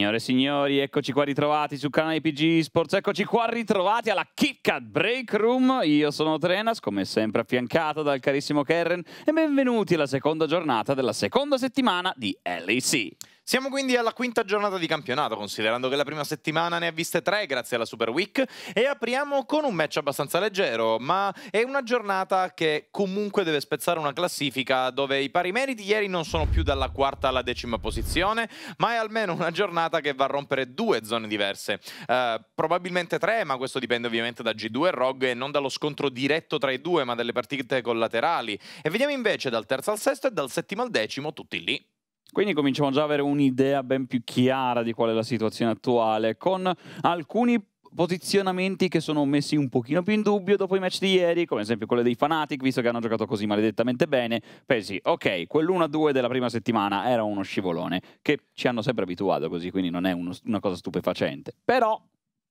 Signore e signori, eccoci qua ritrovati su canale PG Sports, eccoci qua ritrovati alla KitKat Break Room. Io sono Trenas, come sempre affiancato dal carissimo Karen, e benvenuti alla seconda giornata della seconda settimana di LEC. Siamo quindi alla quinta giornata di campionato, considerando che la prima settimana ne ha viste tre grazie alla Super Week e apriamo con un match abbastanza leggero, ma è una giornata che comunque deve spezzare una classifica dove i pari meriti ieri non sono più dalla quarta alla decima posizione, ma è almeno una giornata che va a rompere due zone diverse, eh, probabilmente tre, ma questo dipende ovviamente da G2 e Rogue e non dallo scontro diretto tra i due, ma dalle partite collaterali. E vediamo invece dal terzo al sesto e dal settimo al decimo tutti lì. Quindi cominciamo già ad avere un'idea ben più chiara di qual è la situazione attuale, con alcuni posizionamenti che sono messi un pochino più in dubbio dopo i match di ieri, come ad esempio quello dei Fanatic, visto che hanno giocato così maledettamente bene, pensi, ok, quell'1-2 della prima settimana era uno scivolone, che ci hanno sempre abituato così, quindi non è uno, una cosa stupefacente. Però,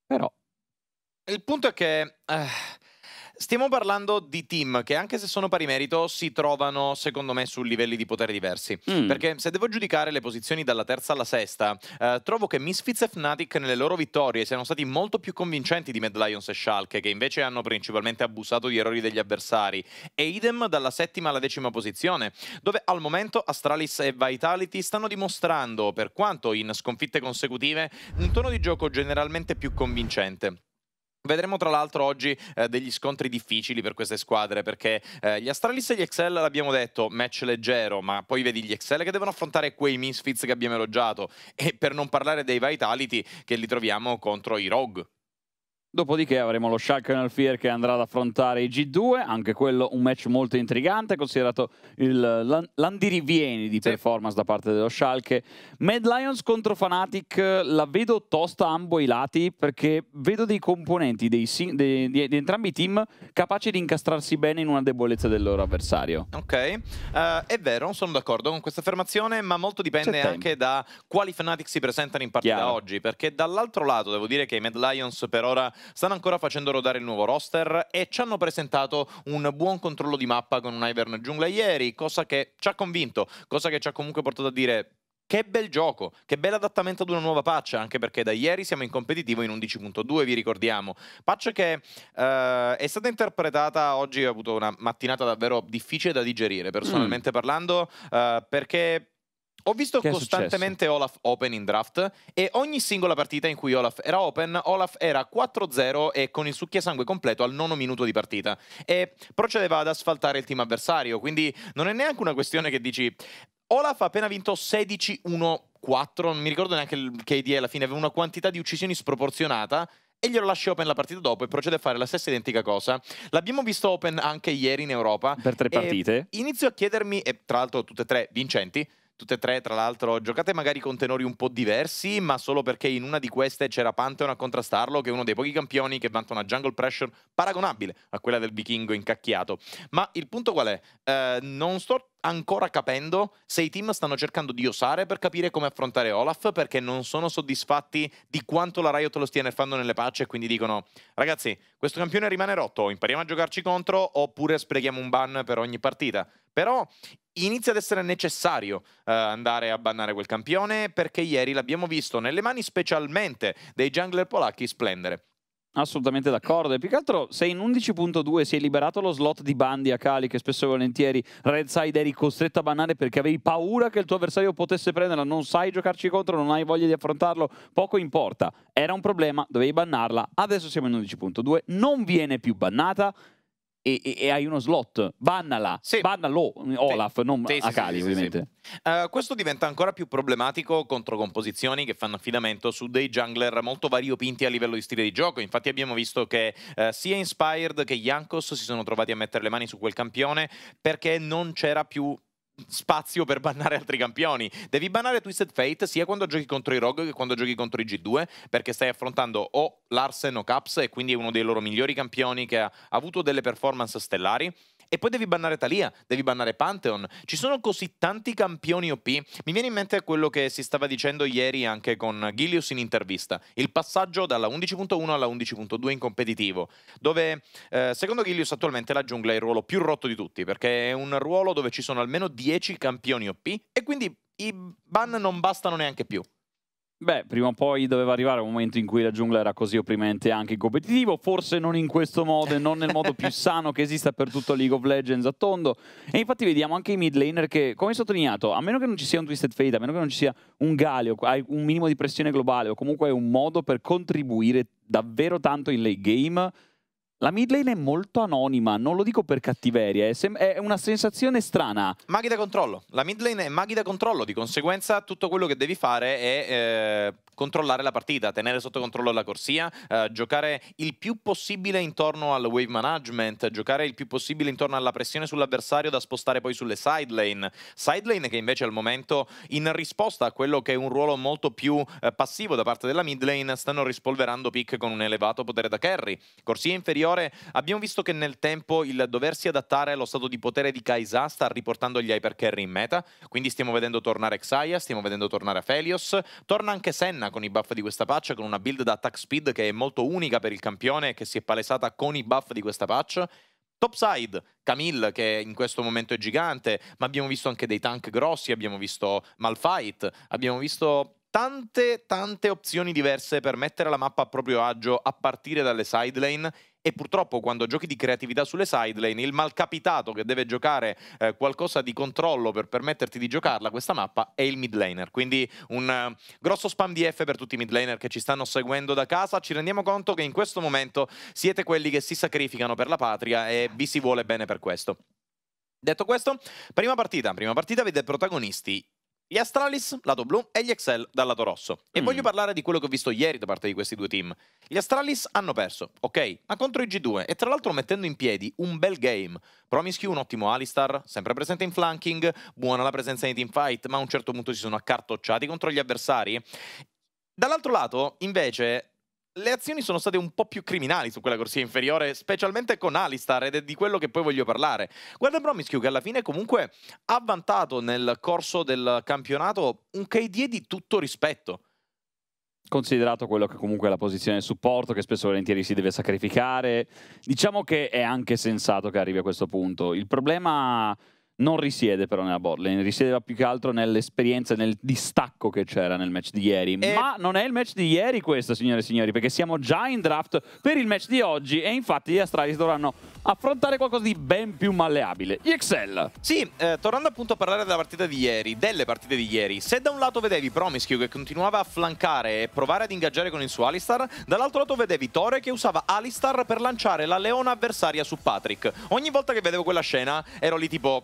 però... Il punto è che... Uh Stiamo parlando di team che, anche se sono pari merito, si trovano, secondo me, su livelli di potere diversi. Mm. Perché se devo giudicare le posizioni dalla terza alla sesta, eh, trovo che Misfits e Fnatic nelle loro vittorie siano stati molto più convincenti di Mad Lions e Schalke, che invece hanno principalmente abusato di errori degli avversari. E idem dalla settima alla decima posizione, dove al momento Astralis e Vitality stanno dimostrando, per quanto in sconfitte consecutive, un tono di gioco generalmente più convincente. Vedremo tra l'altro oggi eh, degli scontri difficili per queste squadre perché eh, gli Astralis e gli Excel l'abbiamo detto, match leggero, ma poi vedi gli Excel che devono affrontare quei Misfits che abbiamo elogiato e per non parlare dei Vitality che li troviamo contro i Rogue. Dopodiché avremo lo Schalke nel Fier che andrà ad affrontare i G2, anche quello un match molto intrigante, considerato l'andirivieni di sì. performance da parte dello Schalke. Mad Lions contro Fnatic la vedo tosta a ambo i lati perché vedo dei componenti dei, dei, di, di, entrambi i team capaci di incastrarsi bene in una debolezza del loro avversario. Ok, uh, è vero, sono d'accordo con questa affermazione, ma molto dipende anche da quali Fnatic si presentano in partita Chiaro. oggi, perché dall'altro lato devo dire che i Mad Lions per ora Stanno ancora facendo rodare il nuovo roster e ci hanno presentato un buon controllo di mappa con un Ivern Giungla ieri, cosa che ci ha convinto, cosa che ci ha comunque portato a dire che bel gioco, che bel adattamento ad una nuova patch, anche perché da ieri siamo in competitivo in 11.2, vi ricordiamo. Patch che eh, è stata interpretata oggi, ho avuto una mattinata davvero difficile da digerire, personalmente mm. parlando, eh, perché ho visto costantemente Olaf open in draft e ogni singola partita in cui Olaf era open, Olaf era 4-0 e con il sangue completo al nono minuto di partita e procedeva ad asfaltare il team avversario, quindi non è neanche una questione che dici Olaf ha appena vinto 16-1-4, non mi ricordo neanche il KD alla fine, aveva una quantità di uccisioni sproporzionata e glielo lasci open la partita dopo e procede a fare la stessa identica cosa. L'abbiamo visto open anche ieri in Europa. Per tre partite. Inizio a chiedermi, e tra l'altro tutte e tre vincenti, Tutte e tre, tra l'altro, giocate magari con tenori un po' diversi, ma solo perché in una di queste c'era Pantheon a contrastarlo, che è uno dei pochi campioni che vanta una jungle pressure paragonabile a quella del vichingo incacchiato. Ma il punto qual è? Eh, non sto ancora capendo se i team stanno cercando di osare per capire come affrontare Olaf perché non sono soddisfatti di quanto la Riot lo stia nerfando nelle patch e quindi dicono ragazzi questo campione rimane rotto impariamo a giocarci contro oppure sprechiamo un ban per ogni partita però inizia ad essere necessario uh, andare a bannare quel campione perché ieri l'abbiamo visto nelle mani specialmente dei jungler polacchi splendere Assolutamente d'accordo, e più che altro se in 11.2 si è liberato lo slot di Bandi a Cali che spesso e volentieri Red Side eri costretto a bannare perché avevi paura che il tuo avversario potesse prenderla, non sai giocarci contro, non hai voglia di affrontarlo, poco importa, era un problema, dovevi bannarla, adesso siamo in 11.2, non viene più bannata, e, e, e hai uno slot, bannala, sì. bannalo Olaf, sì. non sì, Akali ovviamente. Uh, questo diventa ancora più problematico contro composizioni che fanno affidamento su dei jungler molto variopinti a livello di stile di gioco. Infatti abbiamo visto che uh, sia Inspired che Jankos si sono trovati a mettere le mani su quel campione perché non c'era più spazio per bannare altri campioni. Devi bannare Twisted Fate sia quando giochi contro i Rogue che quando giochi contro i G2, perché stai affrontando o Larsen o Caps, e quindi è uno dei loro migliori campioni che ha avuto delle performance stellari. E poi devi bannare Talia, devi bannare Pantheon. Ci sono così tanti campioni OP. Mi viene in mente quello che si stava dicendo ieri anche con Gilius in intervista. Il passaggio dalla 11.1 alla 11.2 in competitivo, dove eh, secondo Gilius attualmente la giungla è il ruolo più rotto di tutti, perché è un ruolo dove ci sono almeno 10 campioni OP e quindi i ban non bastano neanche più. Beh, prima o poi doveva arrivare un momento in cui la giungla era così opprimente anche in competitivo, forse non in questo modo e non nel modo più sano che esista per tutto League of Legends a tondo. E infatti vediamo anche i mid laner che, come sottolineato, a meno che non ci sia un Twisted Fate, a meno che non ci sia un Galio, un minimo di pressione globale o comunque un modo per contribuire davvero tanto in late game, la mid lane è molto anonima, non lo dico per cattiveria, è, è, una sensazione strana. Maghi da controllo, la mid lane è maghi da controllo, di conseguenza tutto quello che devi fare è eh, controllare la partita, tenere sotto controllo la corsia, eh, giocare il più possibile intorno al wave management, giocare il più possibile intorno alla pressione sull'avversario da spostare poi sulle side lane. Side lane che invece al momento, in risposta a quello che è un ruolo molto più eh, passivo da parte della mid lane, stanno rispolverando pick con un elevato potere da carry. Corsia inferiore migliore. Abbiamo visto che nel tempo il doversi adattare allo stato di potere di Kaisa sta riportando gli hypercarry in meta, quindi stiamo vedendo tornare Xayah, stiamo vedendo tornare Felios, torna anche Senna con i buff di questa patch, con una build da attack speed che è molto unica per il campione e che si è palesata con i buff di questa patch. Topside, Camille che in questo momento è gigante, ma abbiamo visto anche dei tank grossi, abbiamo visto Malfight, abbiamo visto tante, tante opzioni diverse per mettere la mappa a proprio agio a partire dalle side lane e purtroppo quando giochi di creatività sulle sidelane, il malcapitato che deve giocare eh, qualcosa di controllo per permetterti di giocarla questa mappa è il mid laner, quindi un uh, grosso spam di F per tutti i mid laner che ci stanno seguendo da casa, ci rendiamo conto che in questo momento siete quelli che si sacrificano per la patria e vi si vuole bene per questo. Detto questo, prima partita, prima partita vede protagonisti gli Astralis lato blu e gli Excel dal lato rosso. E mm. voglio parlare di quello che ho visto ieri da parte di questi due team. Gli Astralis hanno perso, ok, ma contro i G2 e tra l'altro mettendo in piedi un bel game. Promiscue un ottimo Alistar, sempre presente in flanking, buona la presenza nei teamfight, ma a un certo punto si sono accartocciati contro gli avversari. Dall'altro lato, invece, le azioni sono state un po' più criminali su quella corsia inferiore, specialmente con Alistar, ed è di quello che poi voglio parlare. Guarda Bromischiu che alla fine comunque ha vantato nel corso del campionato un KD di tutto rispetto. Considerato quello che comunque è la posizione del supporto, che spesso e volentieri si deve sacrificare, diciamo che è anche sensato che arrivi a questo punto. Il problema non risiede però nella botlane, risiedeva più che altro nell'esperienza, nel distacco che c'era nel match di ieri. E... Ma non è il match di ieri questo, signore e signori, perché siamo già in draft per il match di oggi e infatti gli Astralis dovranno affrontare qualcosa di ben più malleabile, gli Excel. Sì, eh, tornando appunto a parlare della partita di ieri, delle partite di ieri, se da un lato vedevi Promiscu che continuava a flancare e provare ad ingaggiare con il suo Alistar, dall'altro lato vedevi Tore che usava Alistar per lanciare la leona avversaria su Patrick. Ogni volta che vedevo quella scena ero lì tipo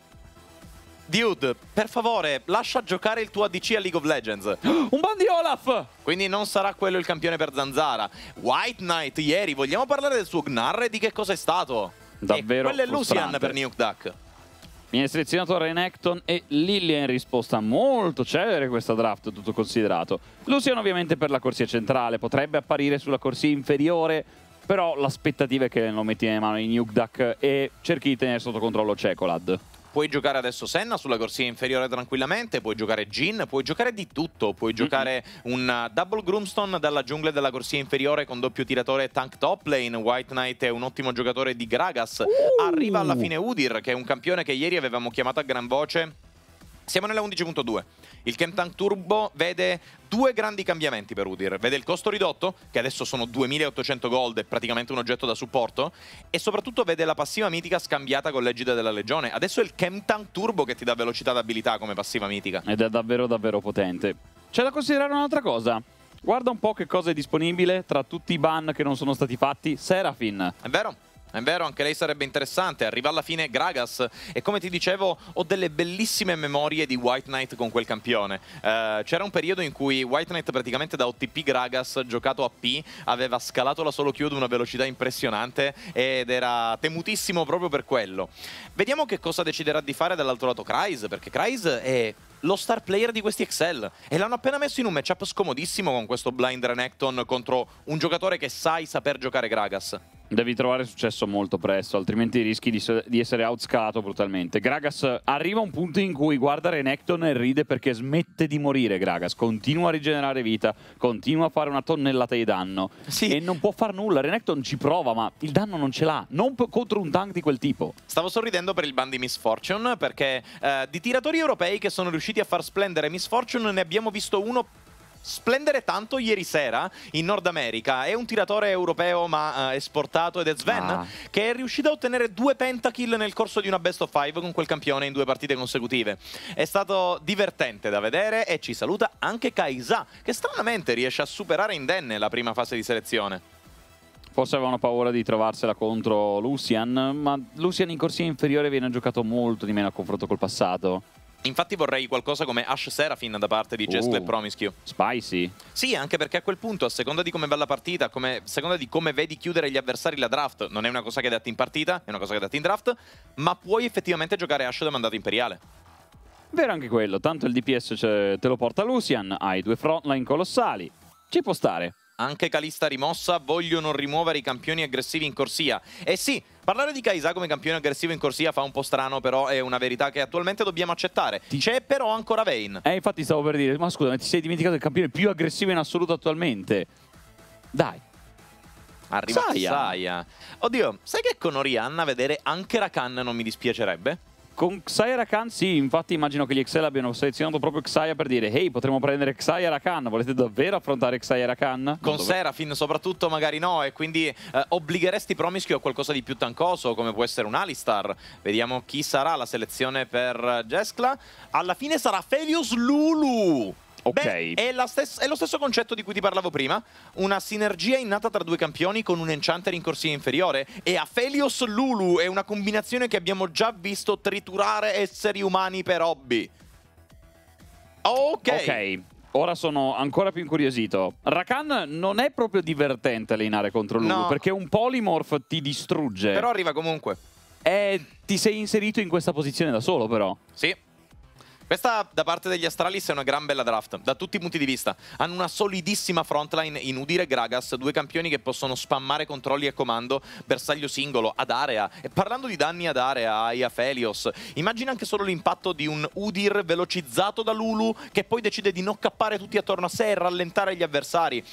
Dude, per favore, lascia giocare il tuo ADC a League of Legends. Un ban di Olaf! Quindi non sarà quello il campione per Zanzara. White Knight ieri, vogliamo parlare del suo Gnar e di che cosa è stato? Eh, Davvero e quello è Lucian per Nuke Duck. Viene selezionato Renekton e Lilia in risposta. Molto celere questa draft, tutto considerato. Lucian ovviamente per la corsia centrale, potrebbe apparire sulla corsia inferiore, però l'aspettativa è che lo metti in mano in Nuke Duck e cerchi di tenere sotto controllo Cecolad. Puoi giocare adesso Senna sulla corsia inferiore tranquillamente, puoi giocare Jin, puoi giocare di tutto, puoi mhm. giocare mm -hmm. un uh, double Groomstone dalla giungla della corsia inferiore con doppio tiratore tank top lane, White Knight è un ottimo giocatore di Gragas, uh. arriva alla fine Udir che è un campione che ieri avevamo chiamato a gran voce siamo nella 11.2. Il Kemtank Turbo vede due grandi cambiamenti per Udir. Vede il costo ridotto, che adesso sono 2800 gold e praticamente un oggetto da supporto, e soprattutto vede la passiva mitica scambiata con l'egida della legione. Adesso è il Kemtank Turbo che ti dà velocità d'abilità come passiva mitica. Ed è davvero davvero potente. C'è da considerare un'altra cosa. Guarda un po' che cosa è disponibile tra tutti i ban che non sono stati fatti. Serafin. È vero. È vero, anche lei sarebbe interessante. Arriva alla fine Gragas e come ti dicevo ho delle bellissime memorie di White Knight con quel campione. Eh, C'era un periodo in cui White Knight praticamente da OTP Gragas giocato a P aveva scalato la solo Q ad una velocità impressionante ed era temutissimo proprio per quello. Vediamo che cosa deciderà di fare dall'altro lato Kryze, perché Kryze è lo star player di questi Excel e l'hanno appena messo in un matchup scomodissimo con questo Blind Renekton contro un giocatore che sai saper giocare Gragas. Devi trovare successo molto presto, altrimenti rischi di, di, essere outscato brutalmente. Gragas arriva a un punto in cui guarda Renekton e ride perché smette di morire Gragas. Continua a rigenerare vita, continua a fare una tonnellata di danno sì. e non può far nulla. Renekton ci prova, ma il danno non ce l'ha. Non contro un tank di quel tipo. Stavo sorridendo per il ban di Miss Fortune perché eh, di tiratori europei che sono riusciti a far splendere Miss Fortune ne abbiamo visto uno splendere tanto ieri sera in Nord America. È un tiratore europeo ma eh, esportato ed è Sven ah. che è riuscito a ottenere due pentakill nel corso di una best of five con quel campione in due partite consecutive. È stato divertente da vedere e ci saluta anche Kaisa che stranamente riesce a superare indenne la prima fase di selezione. Forse avevano paura di trovarsela contro Lucian, ma Lucian in corsia inferiore viene giocato molto di meno a confronto col passato. Infatti vorrei qualcosa come Ash Serafin da parte di Jess uh, Promiscue. Spicy. Sì, anche perché a quel punto, a seconda di come va la partita, come, a seconda di come vedi chiudere gli avversari la draft, non è una cosa che hai detto in partita, è una cosa che hai detto in draft, ma puoi effettivamente giocare Ash da mandato imperiale. Vero anche quello, tanto il DPS te lo porta Lucian, hai due frontline colossali, ci può stare. Anche Calista rimossa, vogliono rimuovere i campioni aggressivi in corsia. E eh sì, Parlare di Kaisa come campione aggressivo in corsia fa un po' strano, però è una verità che attualmente dobbiamo accettare. C'è però ancora Vayne. Eh, infatti stavo per dire, ma scusa, ma ti sei dimenticato il campione più aggressivo in assoluto attualmente. Dai. Arriva Saia. Saia. Oddio, sai che con Orianna vedere anche Rakan non mi dispiacerebbe? Con Xayah Rakan sì, infatti immagino che gli XL abbiano selezionato proprio Xayah per dire «Ehi, potremmo prendere Xayah Rakan, volete davvero affrontare Xayah Rakan?» Con Serafin soprattutto magari no, e quindi eh, obbligheresti Promischio a qualcosa di più tancoso, come può essere un Alistar. Vediamo chi sarà la selezione per eh, Jeskla. Alla fine sarà Felius Lulu! Ok. Beh, è, stessa, è, lo stesso concetto di cui ti parlavo prima. Una sinergia innata tra due campioni con un Enchanter in corsia inferiore. E Aphelios Lulu è una combinazione che abbiamo già visto triturare esseri umani per hobby. Ok. Ok. Ora sono ancora più incuriosito. Rakan non è proprio divertente allenare contro Lulu, no. perché un polymorph ti distrugge. Però arriva comunque. E eh, ti sei inserito in questa posizione da solo, però. Sì. Questa da parte degli Astralis è una gran bella draft, da tutti i punti di vista. Hanno una solidissima frontline in Udir e Gragas, due campioni che possono spammare controlli e comando, bersaglio singolo, ad area. E parlando di danni ad area, ai Aphelios, immagina anche solo l'impatto di un Udir velocizzato da Lulu che poi decide di non cappare tutti attorno a sé e rallentare gli avversari.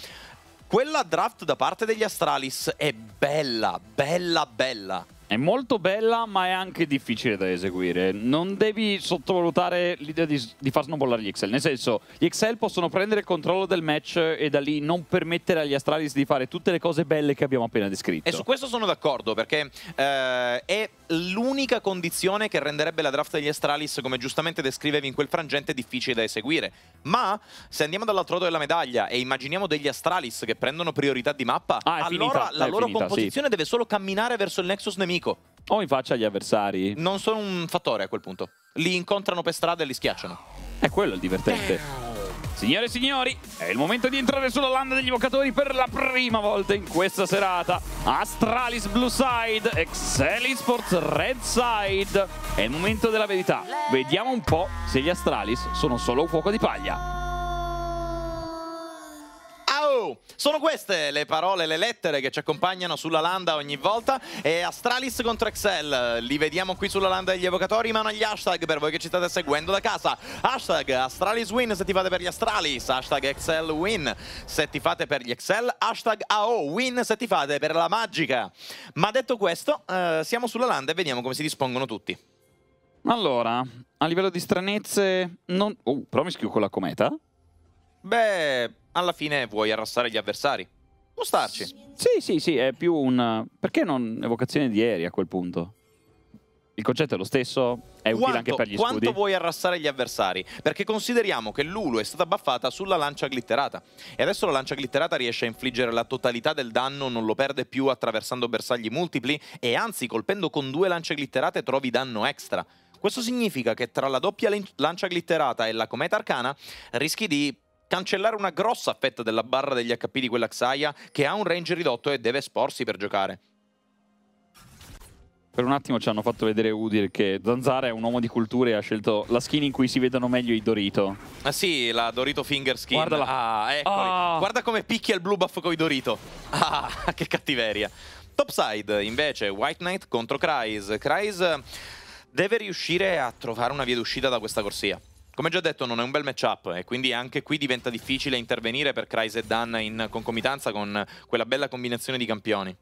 Quella draft da parte degli Astralis è bella, bella, bella. È molto bella ma è anche difficile da eseguire. Non devi sottovalutare l'idea di, di, far snowballare gli XL. Nel senso, gli XL possono prendere il controllo del match e da lì non permettere agli Astralis di fare tutte le cose belle che abbiamo appena descritto. E su questo sono d'accordo perché eh, è l'unica condizione che renderebbe la draft degli Astralis, come giustamente descrivevi in quel frangente, difficile da eseguire. Ma se andiamo dall'altro lato della medaglia e immaginiamo degli Astralis che prendono priorità di mappa, ah, allora finita. la loro finita, composizione sì. deve solo camminare verso il Nexus nemico nemico o oh, in faccia agli avversari. Non sono un fattore a quel punto. Li incontrano per strada e li schiacciano. È quello il divertente. Signore e signori, è il momento di entrare sulla landa degli evocatori per la prima volta in questa serata. Astralis Blue Side, Excel Sports Red Side. È il momento della verità. Vediamo un po' se gli Astralis sono solo un fuoco di paglia. Sono queste le parole, le lettere che ci accompagnano sulla landa ogni volta e Astralis contro Excel, li vediamo qui sulla landa degli evocatori, ma non gli hashtag per voi che ci state seguendo da casa. Hashtag Astralis Win se ti fate per gli Astralis, hashtag Excel Win se ti fate per gli Excel, hashtag AO Win se ti fate per la magica. Ma detto questo, eh, siamo sulla landa e vediamo come si dispongono tutti. Allora, a livello di stranezze, non... Oh, però mi schio con la cometa. Beh, alla fine vuoi arrassare gli avversari. Può starci. Sì, sì, sì, è più un... Perché non evocazione di ieri a quel punto? Il concetto è lo stesso, è quanto, utile anche per gli quanto Quanto vuoi arrassare gli avversari? Perché consideriamo che Lulu è stata buffata sulla lancia glitterata e adesso la lancia glitterata riesce a infliggere la totalità del danno, non lo perde più attraversando bersagli multipli e anzi colpendo con due lance glitterate trovi danno extra. Questo significa che tra la doppia lancia glitterata e la cometa arcana rischi di cancellare una grossa fetta della barra degli HP di quella Xayah che ha un range ridotto e deve esporsi per giocare. Per un attimo ci hanno fatto vedere Udir che Zanzara è un uomo di cultura e ha scelto la skin in cui si vedono meglio i Dorito. Ah sì, la Dorito Finger Skin. Guardala. Ah, eccoli. Ah. Guarda come picchia il blue buff con i Dorito. Ah, che cattiveria. Topside, invece, White Knight contro Krys. Krys deve riuscire a trovare una via d'uscita da questa corsia. Come già detto non è un bel matchup e quindi anche qui diventa difficile intervenire per Kryze e Dan in concomitanza con quella bella combinazione di campioni.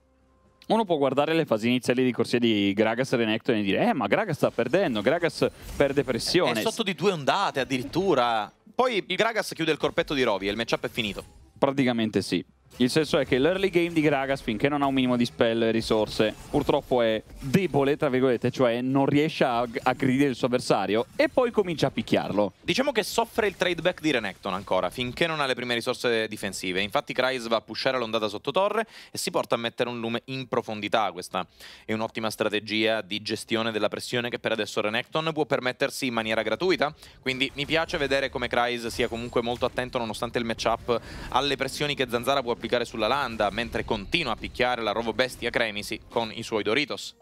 Uno può guardare le fasi iniziali di corsia di Gragas e Renekton e dire Eh ma Gragas sta perdendo, Gragas perde pressione È sotto di due ondate addirittura Poi Gragas chiude il corpetto di Rovi e il matchup è finito Praticamente sì il senso è che l'early game di Gragas, finché non ha un minimo di spell e risorse, purtroppo è debole, tra virgolette, cioè non riesce a, aggredire il suo avversario e poi comincia a picchiarlo. Diciamo che soffre il trade back di Renekton ancora, finché non ha le prime risorse difensive. Infatti Krys va a pushare l'ondata sotto torre e si porta a mettere un lume in profondità. Questa è un'ottima strategia di gestione della pressione che per adesso Renekton può permettersi in maniera gratuita. Quindi mi piace vedere come Krys sia comunque molto attento, nonostante il matchup, alle pressioni che Zanzara può applicare sulla landa mentre continua a picchiare la Rovo Bestia Cremisi con i suoi Doritos.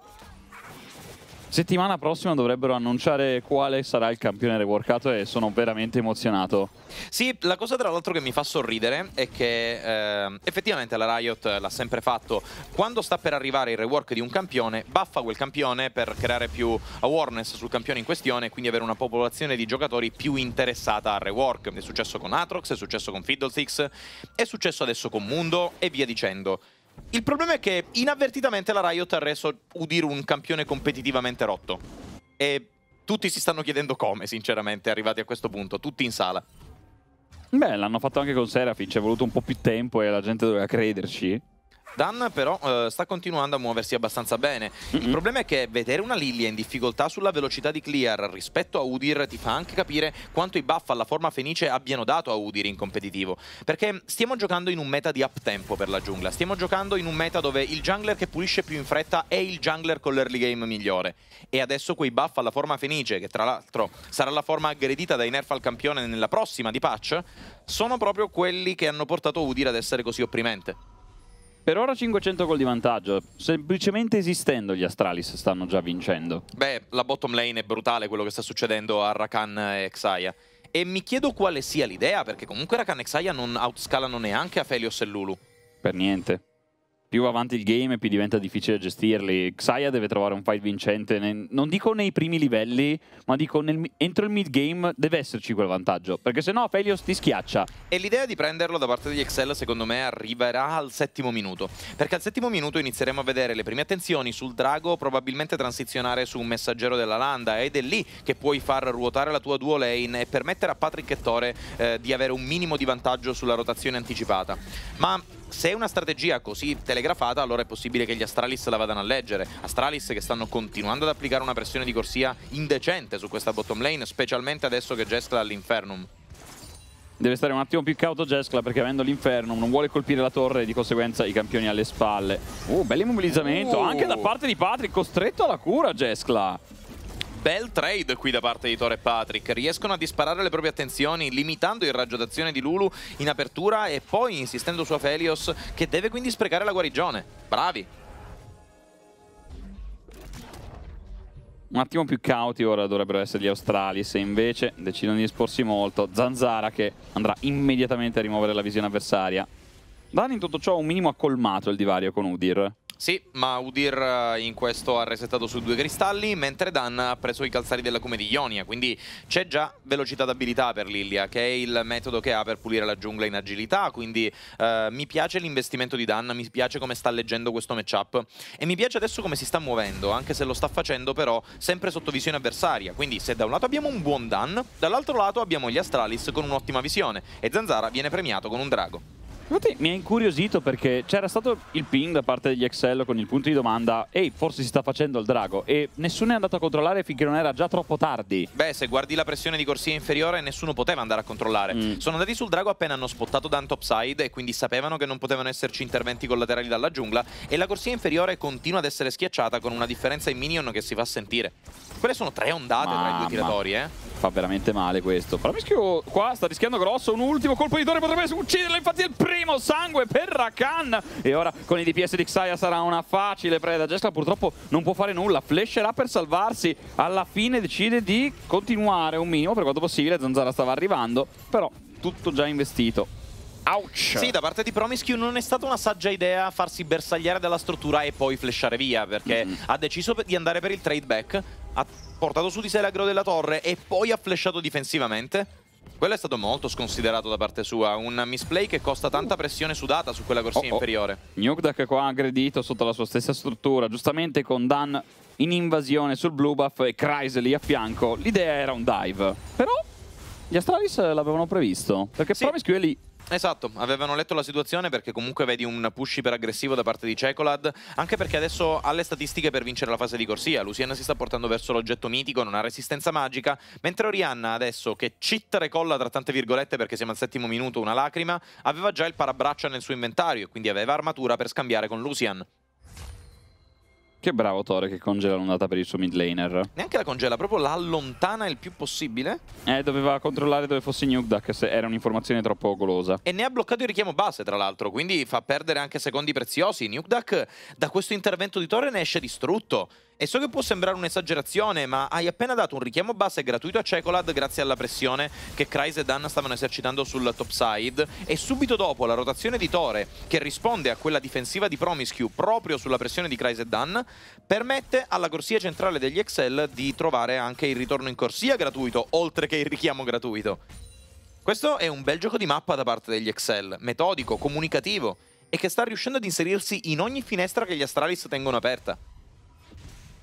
Settimana prossima dovrebbero annunciare quale sarà il campione reworkato e sono veramente emozionato. Sì, la cosa tra l'altro che mi fa sorridere è che eh, effettivamente la Riot l'ha sempre fatto. Quando sta per arrivare il rework di un campione, buffa quel campione per creare più awareness sul campione in questione e quindi avere una popolazione di giocatori più interessata al rework. È successo con Atrox, è successo con Fiddlesticks, è successo adesso con Mundo e via dicendo. Il problema è che inavvertitamente la Riot ha reso Udir un campione competitivamente rotto. E tutti si stanno chiedendo come, sinceramente, arrivati a questo punto, tutti in sala. Beh, l'hanno fatto anche con Serafin, ci è voluto un po' più tempo e la gente doveva crederci. Dan però eh, sta continuando a muoversi abbastanza bene. Mm -mm. Il problema è che vedere una Lilia in difficoltà sulla velocità di Clear rispetto a Udir ti fa anche capire quanto i buff alla forma fenice abbiano dato a Udir in competitivo. Perché stiamo giocando in un meta di up tempo per la giungla. Stiamo giocando in un meta dove il jungler che pulisce più in fretta è il jungler con l'early game migliore. E adesso quei buff alla forma fenice, che tra l'altro sarà la forma aggredita dai nerf al campione nella prossima di patch, sono proprio quelli che hanno portato Udir ad essere così opprimente. Per ora 500 gol di vantaggio, semplicemente esistendo gli Astralis stanno già vincendo. Beh, la bottom lane è brutale quello che sta succedendo a Rakan e Xayah. E mi chiedo quale sia l'idea, perché comunque Rakan e Xayah non outscalano neanche a Felios e Lulu. Per niente più va avanti il game e più diventa difficile gestirli. Xayah deve trovare un fight vincente, nei, non dico nei primi livelli, ma dico nel, entro il mid game deve esserci quel vantaggio, perché se no Felios ti schiaccia. E l'idea di prenderlo da parte di Excel secondo me arriverà al settimo minuto, perché al settimo minuto inizieremo a vedere le prime attenzioni sul drago, probabilmente transizionare su un messaggero della landa ed è lì che puoi far ruotare la tua duo lane e permettere a Patrick e Tore eh, di avere un minimo di vantaggio sulla rotazione anticipata. Ma se una strategia così telefonata, telegrafata, allora è possibile che gli Astralis la vadano a leggere. Astralis che stanno continuando ad applicare una pressione di corsia indecente su questa bottom lane, specialmente adesso che Jeskla ha Deve stare un attimo più cauto Jeskla perché avendo l'inferno non vuole colpire la torre e di conseguenza i campioni alle spalle. Oh, uh, bell'immobilizzamento uh. anche da parte di Patrick, costretto alla cura Jeskla. Bel trade qui da parte di Tore e Patrick, riescono a disparare le proprie attenzioni limitando il raggio d'azione di Lulu in apertura e poi insistendo su Aphelios che deve quindi sprecare la guarigione. Bravi! Un attimo più cauti ora dovrebbero essere gli australi, se invece decidono di esporsi molto, Zanzara che andrà immediatamente a rimuovere la visione avversaria. Dan in tutto ciò un minimo ha colmato il divario con Udir. Sì, ma Udir eh, in questo ha resettato su due cristalli, mentre Dan ha preso i calzari della come di Ionia, quindi c'è già velocità d'abilità per Lilia, che è il metodo che ha per pulire la giungla in agilità, quindi eh, mi piace l'investimento di Dan, mi piace come sta leggendo questo matchup e mi piace adesso come si sta muovendo, anche se lo sta facendo però sempre sotto visione avversaria, quindi se da un lato abbiamo un buon Dan, dall'altro lato abbiamo gli Astralis con un'ottima visione e Zanzara viene premiato con un drago. Infatti mi ha incuriosito perché c'era stato il ping da parte degli Excello con il punto di domanda Ehi, forse si sta facendo il drago E nessuno è andato a controllare finché non era già troppo tardi Beh, se guardi la pressione di corsia inferiore nessuno poteva andare a controllare mm. Sono andati sul drago appena hanno spottato Dan topside E quindi sapevano che non potevano esserci interventi collaterali dalla giungla E la corsia inferiore continua ad essere schiacciata con una differenza in minion che si fa sentire Quelle sono tre ondate Mamma. tra i due tiratori, eh Fa veramente male questo. Paramischio qua sta rischiando grosso. Un ultimo colpo di torre potrebbe ucciderlo. Infatti è il primo sangue per Rakan. E ora con i DPS di Xayah sarà una facile preda. Jessica purtroppo non può fare nulla. Flesherà per salvarsi. Alla fine decide di continuare un minimo per quanto possibile. Zanzara stava arrivando. Però tutto già investito. Ouch. Sì, da parte di Promiscu non è stata una saggia idea farsi bersagliare dalla struttura e poi flashare via, perché mm -hmm. ha deciso di andare per il trade back, ha portato su di sé l'aggro della torre e poi ha flashato difensivamente. Quello è stato molto sconsiderato da parte sua, un misplay che costa tanta pressione sudata su quella corsia oh, oh. inferiore. Nukdak qua aggredito sotto la sua stessa struttura, giustamente con Dan in invasione sul blue buff e Kreis lì a fianco. L'idea era un dive, però gli Astralis l'avevano previsto, perché sì. Promiscue lì Esatto, avevano letto la situazione perché comunque vedi un push per aggressivo da parte di Cecolad, anche perché adesso ha le statistiche per vincere la fase di corsia, Lucian si sta portando verso l'oggetto mitico, non ha resistenza magica, mentre Orianna adesso che cheat colla tra tante virgolette perché siamo al settimo minuto una lacrima, aveva già il parabraccia nel suo inventario e quindi aveva armatura per scambiare con Lucian. Che bravo Tore che congela l'ondata per il suo mid laner. Neanche la congela, proprio la allontana il più possibile. Eh, doveva controllare dove fosse Nukeduck, se era un'informazione troppo golosa. E ne ha bloccato il richiamo base, tra l'altro, quindi fa perdere anche secondi preziosi. Nukeduck da questo intervento di Tore ne esce distrutto. E so che può sembrare un'esagerazione, ma hai appena dato un richiamo basso e gratuito a Cecolad grazie alla pressione che Kreis e Dan stavano esercitando sul topside. e subito dopo la rotazione di Tore che risponde a quella difensiva di Promiscue proprio sulla pressione di Kreis e Dan permette alla corsia centrale degli Excel di trovare anche il ritorno in corsia gratuito oltre che il richiamo gratuito. Questo è un bel gioco di mappa da parte degli Excel, metodico, comunicativo e che sta riuscendo ad inserirsi in ogni finestra che gli Astralis tengono aperta.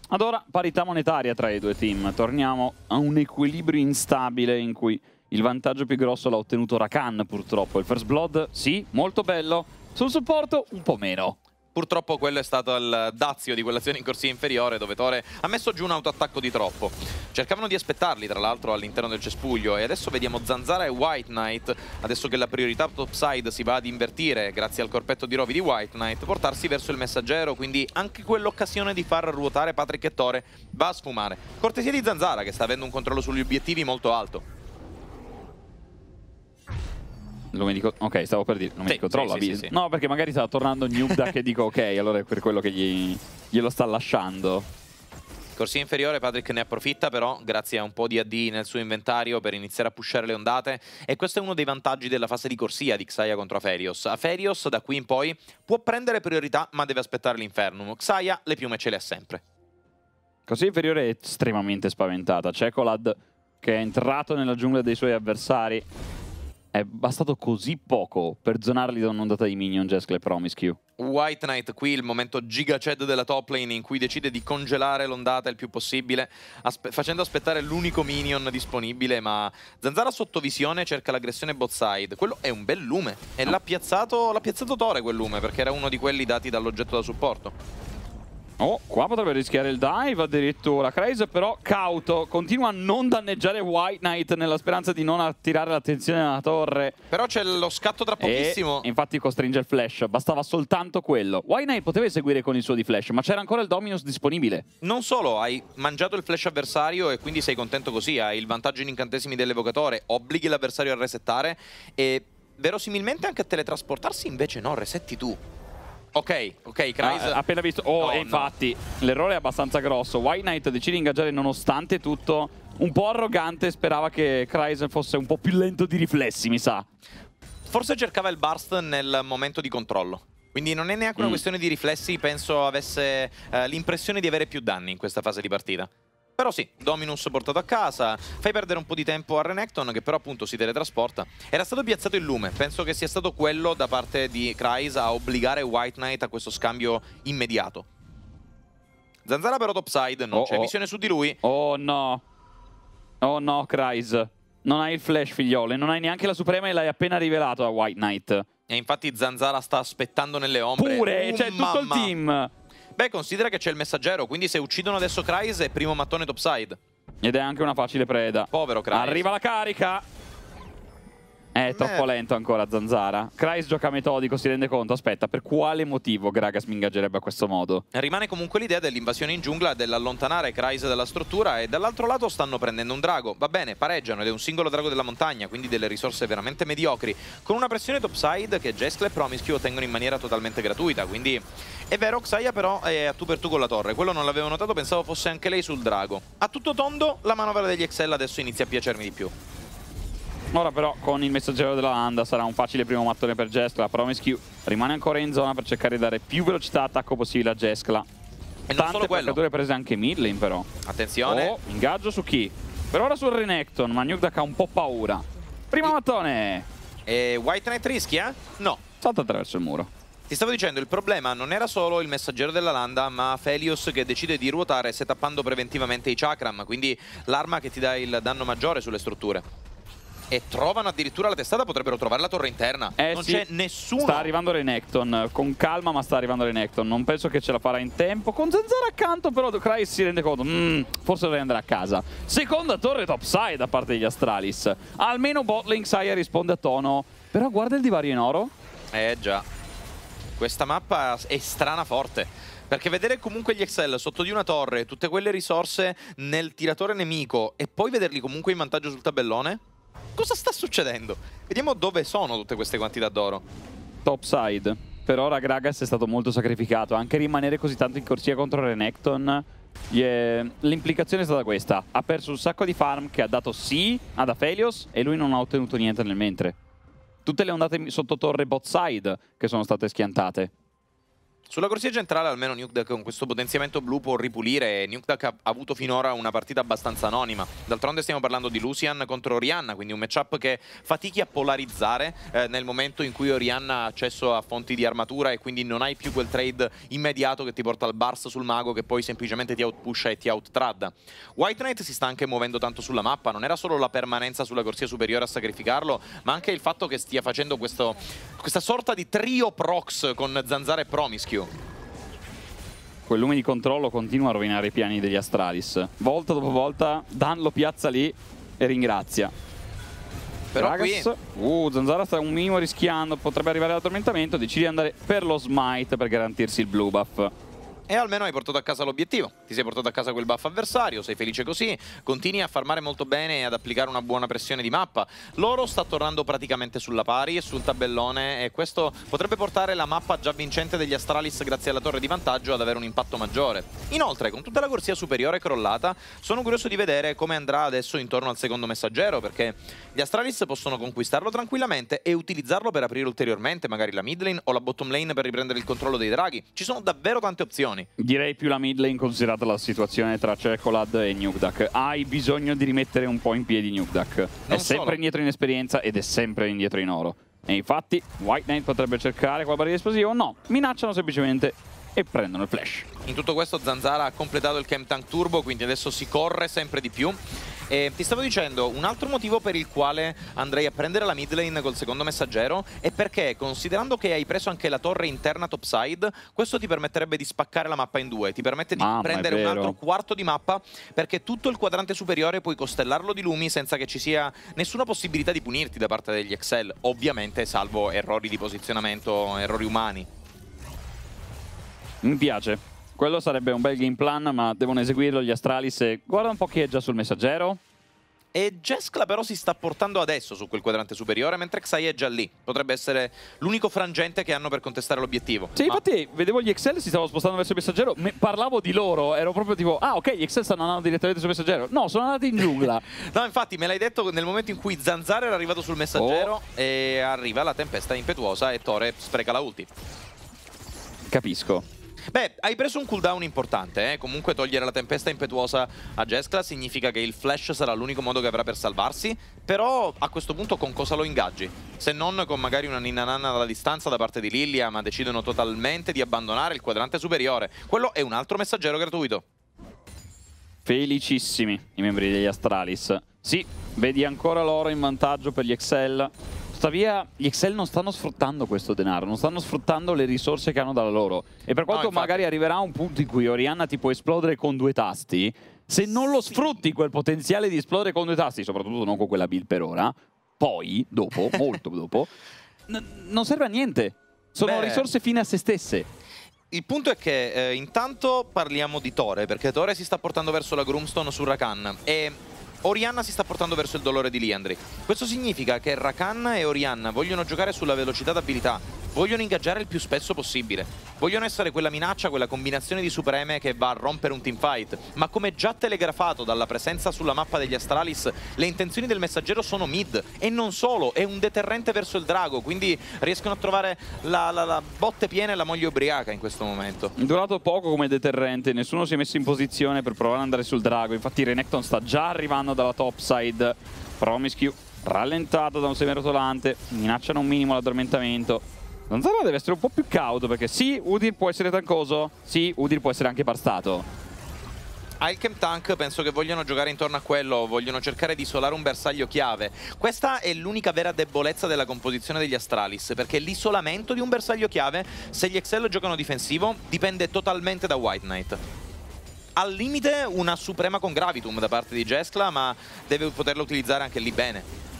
Ad ora parità monetaria tra i due team, torniamo a un equilibrio instabile in cui il vantaggio più grosso l'ha ottenuto Rakan purtroppo, il first blood sì, molto bello, sul supporto un po' meno. Purtroppo quello è stato il dazio di quell'azione in corsia inferiore dove Tore ha messo giù un autoattacco di troppo. Cercavano di aspettarli tra l'altro all'interno del cespuglio e adesso vediamo Zanzara e White Knight, adesso che la priorità topside si va ad invertire grazie al corpetto di Rovi di White Knight, portarsi verso il messaggero, quindi anche quell'occasione di far ruotare Patrick e Tore va a sfumare. Cortesia di Zanzara che sta avendo un controllo sugli obiettivi molto alto. Lo medico... Ok, stavo per dire, non sì, mi controlla sì, sì, sì, No, perché magari stava tornando Nubda che dico ok, allora è per quello che gli... glielo sta lasciando. Corsia inferiore, Patrick ne approfitta però, grazie a un po' di AD nel suo inventario per iniziare a pushare le ondate e questo è uno dei vantaggi della fase di corsia di Xaya contro Aferios. Aferios da qui in poi può prendere priorità ma deve aspettare l'Infernum. Xaya le piume ce le ha sempre. Corsia inferiore è estremamente spaventata. C'è Colad che è entrato nella giungla dei suoi avversari è bastato così poco per zonarli da un'ondata di minion Jess Jeskle Promiscue. White Knight qui, il momento giga gigached della top lane in cui decide di congelare l'ondata il più possibile aspe facendo aspettare l'unico minion disponibile ma Zanzara sotto visione cerca l'aggressione bot side, quello è un bel lume e l'ha piazzato, piazzato Tore quel lume perché era uno di quelli dati dall'oggetto da supporto. Oh, qua potrebbe rischiare il dive addirittura. Craze però cauto, continua a non danneggiare White Knight nella speranza di non attirare l'attenzione dalla torre. Però c'è lo scatto tra pochissimo. E infatti costringe il flash, bastava soltanto quello. White Knight poteva eseguire con il suo di flash, ma c'era ancora il Dominus disponibile. Non solo, hai mangiato il flash avversario e quindi sei contento così, hai il vantaggio in incantesimi dell'evocatore, obblighi l'avversario a resettare e verosimilmente anche a teletrasportarsi invece no, resetti tu. Ok, ok, Kreis. Ah, eh, appena visto. Oh, no, e infatti no. l'errore è abbastanza grosso. White Knight decide di ingaggiare nonostante tutto. Un po' arrogante, sperava che Kreis fosse un po' più lento di riflessi, mi sa. Forse cercava il burst nel momento di controllo. Quindi non è neanche una mm. questione di riflessi, penso avesse eh, l'impressione di avere più danni in questa fase di partita. Però sì, Dominus portato a casa, fai perdere un po' di tempo a Renekton che però appunto si teletrasporta. Era stato piazzato il lume, penso che sia stato quello da parte di Krys a obbligare White Knight a questo scambio immediato. Zanzara però topside, non oh, c'è oh. visione su di lui. Oh no. Oh no, Krys. Non hai il flash, figliole, non hai neanche la suprema e l'hai appena rivelato a White Knight. E infatti Zanzara sta aspettando nelle ombre. Pure, cioè, uh, c'è cioè, tutto il team. Beh, considera che c'è il messaggero, quindi se uccidono adesso Kryze è primo mattone topside. Ed è anche una facile preda. Povero Kryze. Arriva la carica. È eh, troppo lento ancora Zanzara. Kreis gioca metodico, si rende conto. Aspetta, per quale motivo Gragas mi ingaggerebbe a questo modo? Rimane comunque l'idea dell'invasione in giungla, dell'allontanare Kreis dalla struttura e dall'altro lato stanno prendendo un drago. Va bene, pareggiano ed è un singolo drago della montagna, quindi delle risorse veramente mediocri, con una pressione topside che Jeskle e Promiscue ottengono in maniera totalmente gratuita, quindi... È vero, Xayah però è a tu per tu con la torre, quello non l'avevo notato, pensavo fosse anche lei sul drago. A tutto tondo, la manovra degli Excel adesso inizia a piacermi di più. Ora però con il messaggero della Landa sarà un facile primo mattone per Jeskla, però Meskew rimane ancora in zona per cercare di dare più velocità attacco possibile a Jeskla. E non Tante solo quello. prese anche Midlane però. Attenzione. Oh, ingaggio su chi? Per ora sul Renekton, ma Nukdak ha un po' paura. Primo mattone. E White Knight rischia? No. Salta attraverso il muro. Ti stavo dicendo, il problema non era solo il messaggero della landa, ma Felios che decide di ruotare setappando preventivamente i chakram, quindi l'arma che ti dà il danno maggiore sulle strutture e trovano addirittura la testata, potrebbero trovare la torre interna. Eh non sì. c'è nessuno. Sta arrivando Renekton, con calma ma sta arrivando Renekton. Non penso che ce la farà in tempo. Con Zanzara accanto però Cry si rende conto, mm, forse dovrei andare a casa. Seconda torre topside da parte degli Astralis. Almeno Botling Saia risponde a tono. Però guarda il divario in oro. Eh già. Questa mappa è strana forte. Perché vedere comunque gli Excel sotto di una torre, tutte quelle risorse nel tiratore nemico e poi vederli comunque in vantaggio sul tabellone cosa sta succedendo? Vediamo dove sono tutte queste quantità d'oro. Top side. Per ora Gragas è stato molto sacrificato. Anche rimanere così tanto in corsia contro Renekton Yeah. L'implicazione è stata questa. Ha perso un sacco di farm che ha dato sì ad Aphelios e lui non ha ottenuto niente nel mentre. Tutte le ondate sotto torre bot side che sono state schiantate. Sulla corsia centrale almeno Nukeduck con questo potenziamento blu può ripulire e Nukeduck ha avuto finora una partita abbastanza anonima D'altronde stiamo parlando di Lucian contro Orianna Quindi un matchup che fatichi a polarizzare eh, nel momento in cui Orianna ha accesso a fonti di armatura E quindi non hai più quel trade immediato che ti porta al burst sul mago Che poi semplicemente ti outpusha e ti outtradda White Knight si sta anche muovendo tanto sulla mappa Non era solo la permanenza sulla corsia superiore a sacrificarlo Ma anche il fatto che stia facendo questo, questa sorta di trio prox con Zanzara e Promischi occhio. Quel lume di controllo continua a rovinare i piani degli Astralis. Volta dopo volta Dan lo piazza lì e ringrazia. Però Gragas, qui... Uh, Zanzara sta un minimo rischiando, potrebbe arrivare all'addormentamento, decide di andare per lo smite per garantirsi il blue buff. E almeno hai portato a casa l'obiettivo ti sei portato a casa quel buff avversario, sei felice così, continui a farmare molto bene e ad applicare una buona pressione di mappa. Loro sta tornando praticamente sulla pari e sul tabellone e questo potrebbe portare la mappa già vincente degli Astralis grazie alla torre di vantaggio ad avere un impatto maggiore. Inoltre, con tutta la corsia superiore crollata, sono curioso di vedere come andrà adesso intorno al secondo messaggero, perché gli Astralis possono conquistarlo tranquillamente e utilizzarlo per aprire ulteriormente magari la mid lane o la bottom lane per riprendere il controllo dei draghi. Ci sono davvero tante opzioni. Direi più la mid lane considerata commentata la situazione tra Cercolad e Nukedak. Hai bisogno di rimettere un po' in piedi Nukedak. È sempre solo. indietro in esperienza ed è sempre indietro in oro. E infatti White Knight potrebbe cercare quella barriera esplosiva o no, minacciano semplicemente e prendono il flash. In tutto questo Zanzara ha completato il Camp Tank Turbo, quindi adesso si corre sempre di più. E ti stavo dicendo, un altro motivo per il quale andrei a prendere la mid lane col secondo messaggero è perché, considerando che hai preso anche la torre interna topside, questo ti permetterebbe di spaccare la mappa in due, ti permette di Mamma, prendere un altro quarto di mappa, perché tutto il quadrante superiore puoi costellarlo di lumi senza che ci sia nessuna possibilità di punirti da parte degli Excel, ovviamente salvo errori di posizionamento, errori umani. Mi piace. Quello sarebbe un bel game plan, ma devono eseguirlo gli Astralis guarda un po' chi è già sul messaggero. E Jeskla però si sta portando adesso su quel quadrante superiore, mentre Xai è già lì. Potrebbe essere l'unico frangente che hanno per contestare l'obiettivo. Sì, ma... infatti vedevo gli Excel, si stavano spostando verso il messaggero, Me parlavo di loro, ero proprio tipo, ah ok, gli Excel stanno andando direttamente sul messaggero. No, sono andati in giungla. no, infatti me l'hai detto nel momento in cui Zanzara era arrivato sul messaggero oh. e arriva la tempesta impetuosa e Tore spreca la ulti. Capisco. Beh, hai preso un cooldown importante, eh? comunque togliere la tempesta impetuosa a Jeskla significa che il flash sarà l'unico modo che avrà per salvarsi, però a questo punto con cosa lo ingaggi? Se non con magari una ninna nanna alla distanza da parte di Lilia, ma decidono totalmente di abbandonare il quadrante superiore. Quello è un altro messaggero gratuito. Felicissimi i membri degli Astralis. Sì, vedi ancora loro in vantaggio per gli Excel. Tuttavia gli Excel non stanno sfruttando questo denaro, non stanno sfruttando le risorse che hanno dalla loro. E per quanto no, magari arriverà un punto in cui Orianna ti può esplodere con due tasti, se non lo sfrutti quel potenziale di esplodere con due tasti, soprattutto non con quella build per ora, poi, dopo, molto dopo, non serve a niente. Sono Beh. risorse fine a se stesse. Il punto è che eh, intanto parliamo di Tore, perché Tore si sta portando verso la Groomstone su Rakan e Orianna si sta portando verso il dolore di Liandry. Questo significa che Rakan e Orianna vogliono giocare sulla velocità d'abilità vogliono ingaggiare il più spesso possibile. Vogliono essere quella minaccia, quella combinazione di supreme che va a rompere un teamfight. Ma come già telegrafato dalla presenza sulla mappa degli Astralis, le intenzioni del messaggero sono mid. E non solo, è un deterrente verso il drago. Quindi riescono a trovare la, la, la botte piena e la moglie ubriaca in questo momento. Durato poco come deterrente, nessuno si è messo in posizione per provare ad andare sul drago. Infatti Renekton sta già arrivando dalla topside. Promiscue rallentato da un semerotolante, minacciano un minimo l'addormentamento. Zanzara deve essere un po' più cauto perché sì, Udir può essere tancoso, sì, Udir può essere anche barstato. Alchem Tank penso che vogliono giocare intorno a quello, vogliono cercare di isolare un bersaglio chiave. Questa è l'unica vera debolezza della composizione degli Astralis, perché l'isolamento di un bersaglio chiave, se gli Excel giocano difensivo, dipende totalmente da White Knight. Al limite una suprema con Gravitum da parte di Jeskla, ma deve poterlo utilizzare anche lì bene.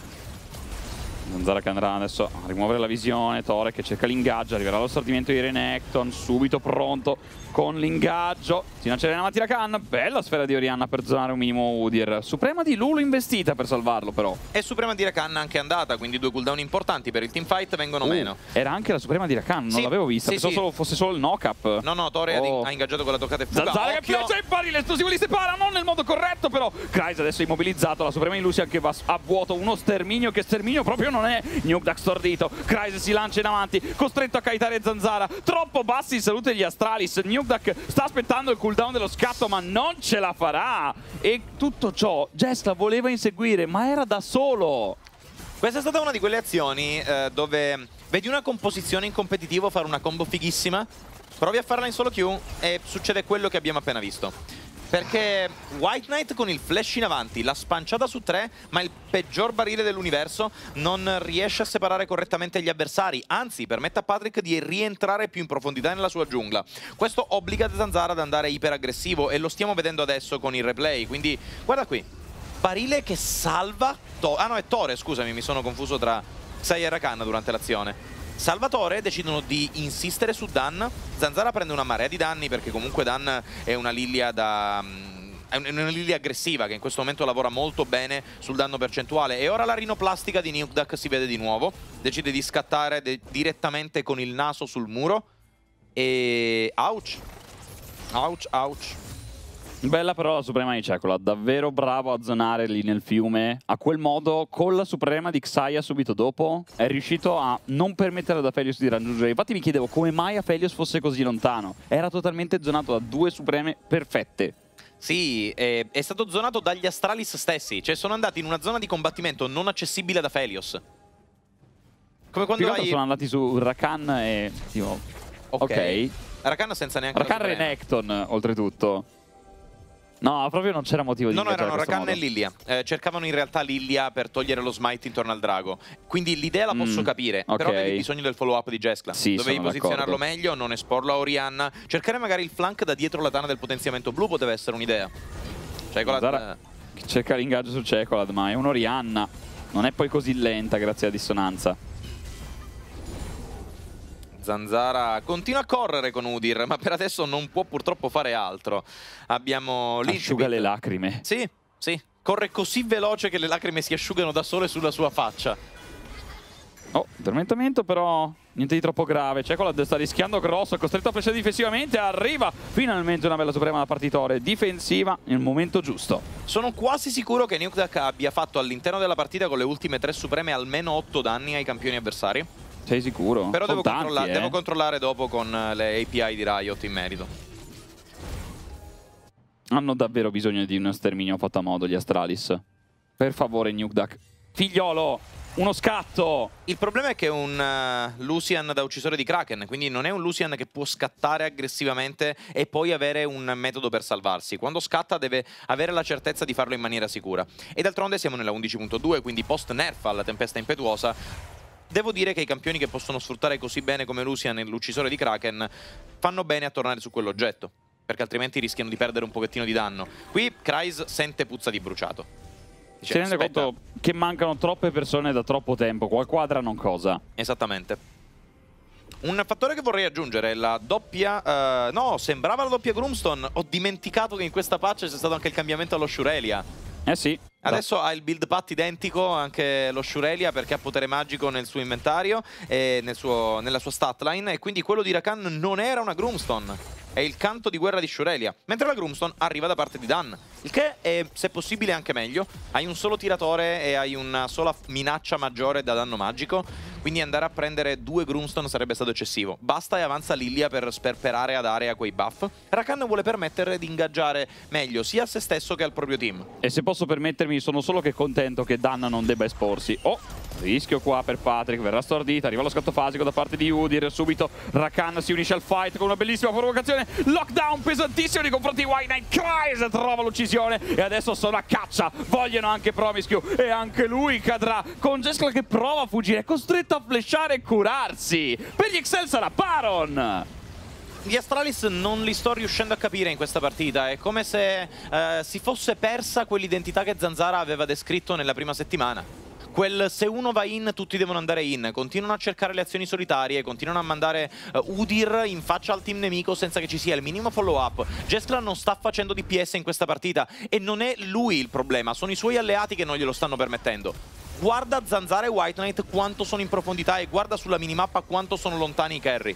Zanzarak andrà adesso a rimuovere la visione, Tore che cerca l'ingaggio, arriverà lo stordimento di Renekton, subito pronto con l'ingaggio. Sina Serena tira Tirakan, bella sfera di Orianna per zonare un minimo Udir. Suprema di Lulu investita per salvarlo però. E Suprema di Rakan anche andata, quindi due cooldown importanti per il teamfight vengono uh, meno. Era anche la Suprema di Rakan, non sì, l'avevo vista, sì, pensavo sì. fosse solo il knock-up. No, no, Tore oh. ha ingaggiato con la toccata e fuga. Zanzarak piace in pari, l'esplosivo li separa, non nel modo corretto però. Kreis adesso immobilizzato, la Suprema di Lucia anche va a vuoto, uno sterminio che sterminio proprio non non è Nuke Duck stordito, Kryze si lancia in avanti, costretto a caitare Zanzara, troppo bassi in salute gli Astralis, Nuke Duck sta aspettando il cooldown dello scatto ma non ce la farà e tutto ciò Jess la voleva inseguire ma era da solo. Questa è stata una di quelle azioni eh, dove vedi una composizione in competitivo fare una combo fighissima, provi a farla in solo Q e succede quello che abbiamo appena visto. Perché White Knight con il flash in avanti, la spanciata su tre, ma il peggior barile dell'universo non riesce a separare correttamente gli avversari, anzi permette a Patrick di rientrare più in profondità nella sua giungla. Questo obbliga Zanzara ad andare iperaggressivo e lo stiamo vedendo adesso con il replay, quindi guarda qui, barile che salva... To ah no, è Tore, scusami, mi sono confuso tra Sai e Rakan durante l'azione. Salvatore decidono di insistere su Dan. Zanzara prende una marea di danni perché comunque Dan è una Lilia da mm, è una Lilia aggressiva che in questo momento lavora molto bene sul danno percentuale e ora la rinoplastica di Nukedak si vede di nuovo decide di scattare de direttamente con il naso sul muro e ouch ouch ouch Bella però la Suprema di Cecola, davvero bravo a zonare lì nel fiume. A quel modo, con la Suprema di Xayah subito dopo, è riuscito a non permettere ad Aphelios di raggiungere. Infatti mi chiedevo come mai Aphelios fosse così lontano. Era totalmente zonato da due Supreme perfette. Sì, è, eh, è stato zonato dagli Astralis stessi, cioè sono andati in una zona di combattimento non accessibile ad Aphelios. Come quando hai... sono andati su Rakan e... ok. okay. Rakan senza neanche... Rakan Renekton, oltretutto. No, proprio non c'era motivo di No, no, erano Rakan e Lilia. Eh, cercavano in realtà Lilia per togliere lo smite intorno al drago. Quindi l'idea la posso mm, capire, okay. però avevi bisogno del follow up di Jeskla. Sì, Dovevi posizionarlo meglio, non esporlo a Orianna. Cercare magari il flank da dietro la tana del potenziamento blu poteva essere un'idea. Cecolad... Zara eh. cerca l'ingaggio su Cecolad, ma è un'Orianna. Non è poi così lenta grazie alla dissonanza. Zanzara continua a correre con Udir, ma per adesso non può purtroppo fare altro. Abbiamo l'incipit. Asciuga le lacrime. Sì, sì. Corre così veloce che le lacrime si asciugano da sole sulla sua faccia. Oh, addormentamento però niente di troppo grave. Cecolad sta rischiando grosso, costretto a flashare difensivamente, arriva finalmente una bella suprema da partitore, difensiva nel momento giusto. Sono quasi sicuro che Nukedak abbia fatto all'interno della partita con le ultime tre supreme almeno 8 danni ai campioni avversari. Sei sicuro? Però devo, tanti, controlla eh. devo, controllare dopo con eh, le API di Riot in merito. Hanno davvero bisogno di uno sterminio fatto a modo gli Astralis. Per favore, Nuke Duck. Figliolo! Uno scatto! Il problema è che è un uh, Lucian da uccisore di Kraken, quindi non è un Lucian che può scattare aggressivamente e poi avere un metodo per salvarsi. Quando scatta deve avere la certezza di farlo in maniera sicura. E d'altronde siamo nella 11.2, quindi post nerf alla tempesta impetuosa Devo dire che i campioni che possono sfruttare così bene come Lucian nell'uccisore di Kraken fanno bene a tornare su quell'oggetto, perché altrimenti rischiano di perdere un pochettino di danno. Qui Krys sente puzza di bruciato. si rende conto che mancano troppe persone da troppo tempo, qua quadra non cosa. Esattamente. Un fattore che vorrei aggiungere è la doppia... Uh, no, sembrava la doppia Groomstone. Ho dimenticato che in questa patch c'è stato anche il cambiamento allo Shurelia. Eh sì. Adesso ha il build path identico anche lo Shurelia perché ha potere magico nel suo inventario e nel suo, nella sua statline e quindi quello di Rakan non era una Groomstone. È il canto di guerra di Shurelia, mentre la Groomstone arriva da parte di Dan, il che è, se possibile, anche meglio. Hai un solo tiratore e hai una sola minaccia maggiore da danno magico, quindi andare a prendere due Groomstone sarebbe stato eccessivo. Basta e avanza Lilia per sperperare ad area quei buff. Rakan vuole permettere di ingaggiare meglio sia a se stesso che al proprio team. E se posso permettermi Emi, sono solo che contento che Danna non debba esporsi. Oh, rischio qua per Patrick, verrà stordita, arriva lo scatto fasico da parte di Udir, subito Rakan si unisce al fight con una bellissima provocazione, lockdown pesantissimo nei confronti di Wine Knight, Cries trova l'uccisione e adesso sono a caccia, vogliono anche Promiscue e anche lui cadrà con Jessica che prova a fuggire, è costretto a flashare e curarsi, per gli Excel sarà Baron! gli Astralis non li sto riuscendo a capire in questa partita. È come se eh, si fosse persa quell'identità che Zanzara aveva descritto nella prima settimana quel se uno va in tutti devono andare in, continuano a cercare le azioni solitarie, continuano a mandare uh, Udir in faccia al team nemico senza che ci sia il minimo follow up. Jeskla non sta facendo DPS in questa partita e non è lui il problema, sono i suoi alleati che non glielo stanno permettendo. Guarda Zanzara e White Knight quanto sono in profondità e guarda sulla minimappa quanto sono lontani i carry.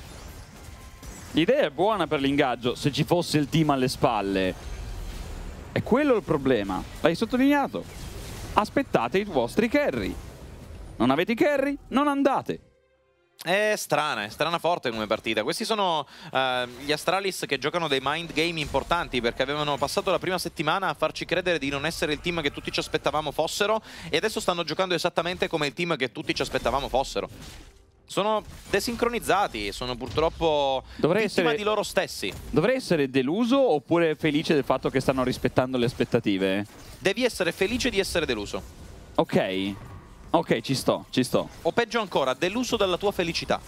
L'idea è buona per l'ingaggio se ci fosse il team alle spalle. È quello il problema. L'hai sottolineato. Aspettate i vostri carry. Non avete i carry? Non andate. È strana, è strana forte come partita. Questi sono uh, gli Astralis che giocano dei mind game importanti perché avevano passato la prima settimana a farci credere di non essere il team che tutti ci aspettavamo fossero e adesso stanno giocando esattamente come il team che tutti ci aspettavamo fossero sono desincronizzati, sono purtroppo dovrei vittima essere, di loro stessi. Dovrei essere deluso oppure felice del fatto che stanno rispettando le aspettative? Devi essere felice di essere deluso. Ok, ok, ci sto, ci sto. O peggio ancora, deluso dalla tua felicità.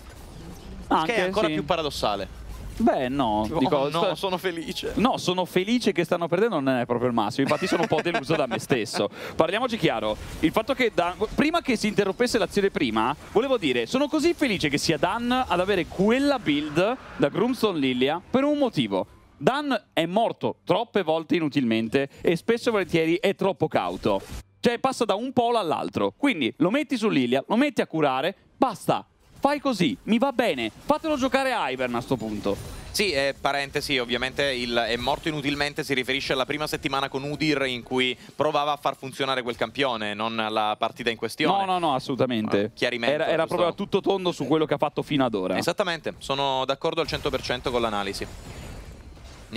Anche, che è ancora sì. più paradossale. Beh, no. Tipo, dico, no, sta... sono felice. No, sono felice che stanno perdendo, non è proprio il massimo. Infatti sono un po' deluso da me stesso. Parliamoci chiaro. Il fatto che Dan... prima che si interrompesse l'azione prima, volevo dire, sono così felice che sia Dan ad avere quella build da Groomstone Lilia per un motivo. Dan è morto troppe volte inutilmente e spesso e volentieri è troppo cauto. Cioè passa da un polo all'altro. Quindi lo metti su Lilia, lo metti a curare, basta fai così, mi va bene, fatelo giocare a Ivern a sto punto. Sì, eh, parentesi, ovviamente il è morto inutilmente si riferisce alla prima settimana con Udir in cui provava a far funzionare quel campione, non alla partita in questione. No, no, no, assolutamente. Ah, chiarimento. Era, era proprio tutto tondo su quello che ha fatto fino ad ora. Esattamente, sono d'accordo al 100% con l'analisi.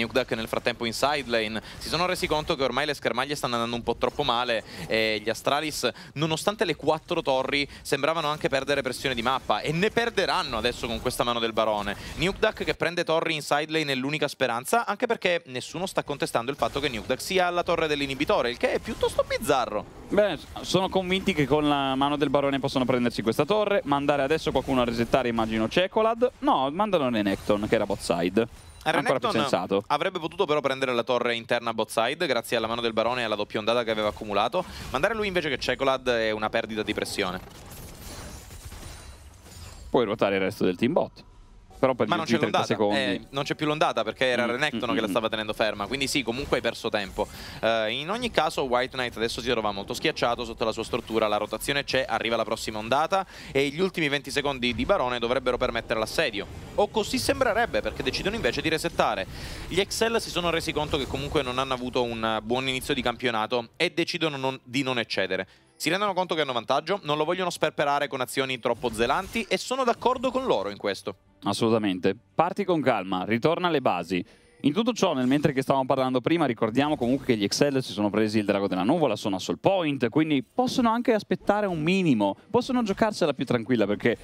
Nukeduck nel frattempo in side lane si sono resi conto che ormai le schermaglie stanno andando un po' troppo male e gli Astralis nonostante le quattro torri sembravano anche perdere pressione di mappa e ne perderanno adesso con questa mano del barone Nukeduck che prende torri in side lane è l'unica speranza anche perché nessuno sta contestando il fatto che Nukeduck sia la torre dell'inibitore il che è piuttosto bizzarro Beh, sono convinti che con la mano del barone possono prendersi questa torre mandare adesso qualcuno a resettare immagino Cecolad no, mandano Renekton che era bot side Renekton avrebbe potuto però prendere la torre interna bot side grazie alla mano del barone e alla doppia ondata che aveva accumulato. Mandare lui invece che Cecolad è una perdita di pressione. Puoi ruotare il resto del team bot però per Ma non c'è l'ondata, eh, non c'è più l'ondata perché era mm, Renekton mm, che la mm, mm. stava tenendo ferma, quindi sì, comunque hai perso tempo. Uh, in ogni caso White Knight adesso si trova molto schiacciato sotto la sua struttura, la rotazione c'è, arriva la prossima ondata e gli ultimi 20 secondi di Barone dovrebbero permettere l'assedio. O così sembrerebbe perché decidono invece di resettare. Gli Excel si sono resi conto che comunque non hanno avuto un buon inizio di campionato e decidono non, di non eccedere. Si rendono conto che hanno vantaggio, non lo vogliono sperperare con azioni troppo zelanti e sono d'accordo con loro in questo. Assolutamente. Parti con calma, ritorna alle basi. In tutto ciò, nel mentre che stavamo parlando prima, ricordiamo comunque che gli Excel si sono presi il drago della nuvola, sono a Soul point, quindi possono anche aspettare un minimo, possono giocarsela più tranquilla perché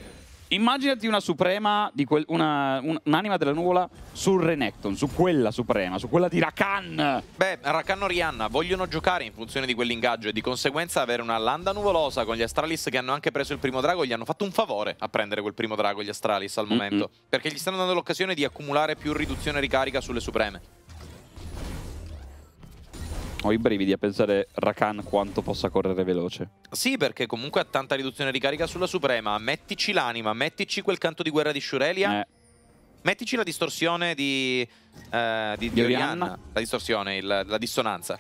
Immaginati una suprema, quel, una, un'anima della nuvola sul Renekton, su quella suprema, su quella di Rakan. Beh, Rakan o Rihanna vogliono giocare in funzione di quell'ingaggio e di conseguenza avere una landa nuvolosa con gli Astralis che hanno anche preso il primo drago, gli hanno fatto un favore a prendere quel primo drago gli Astralis al momento, mm -hmm. perché gli stanno dando l'occasione di accumulare più riduzione ricarica sulle supreme. Ho i brividi a pensare Rakan quanto possa correre veloce. Sì, perché comunque ha tanta riduzione di carica sulla Suprema. Mettici l'anima, mettici quel canto di guerra di Shurelia. Eh. Mettici la distorsione di, eh, di, di Orianna. La distorsione, il, la dissonanza.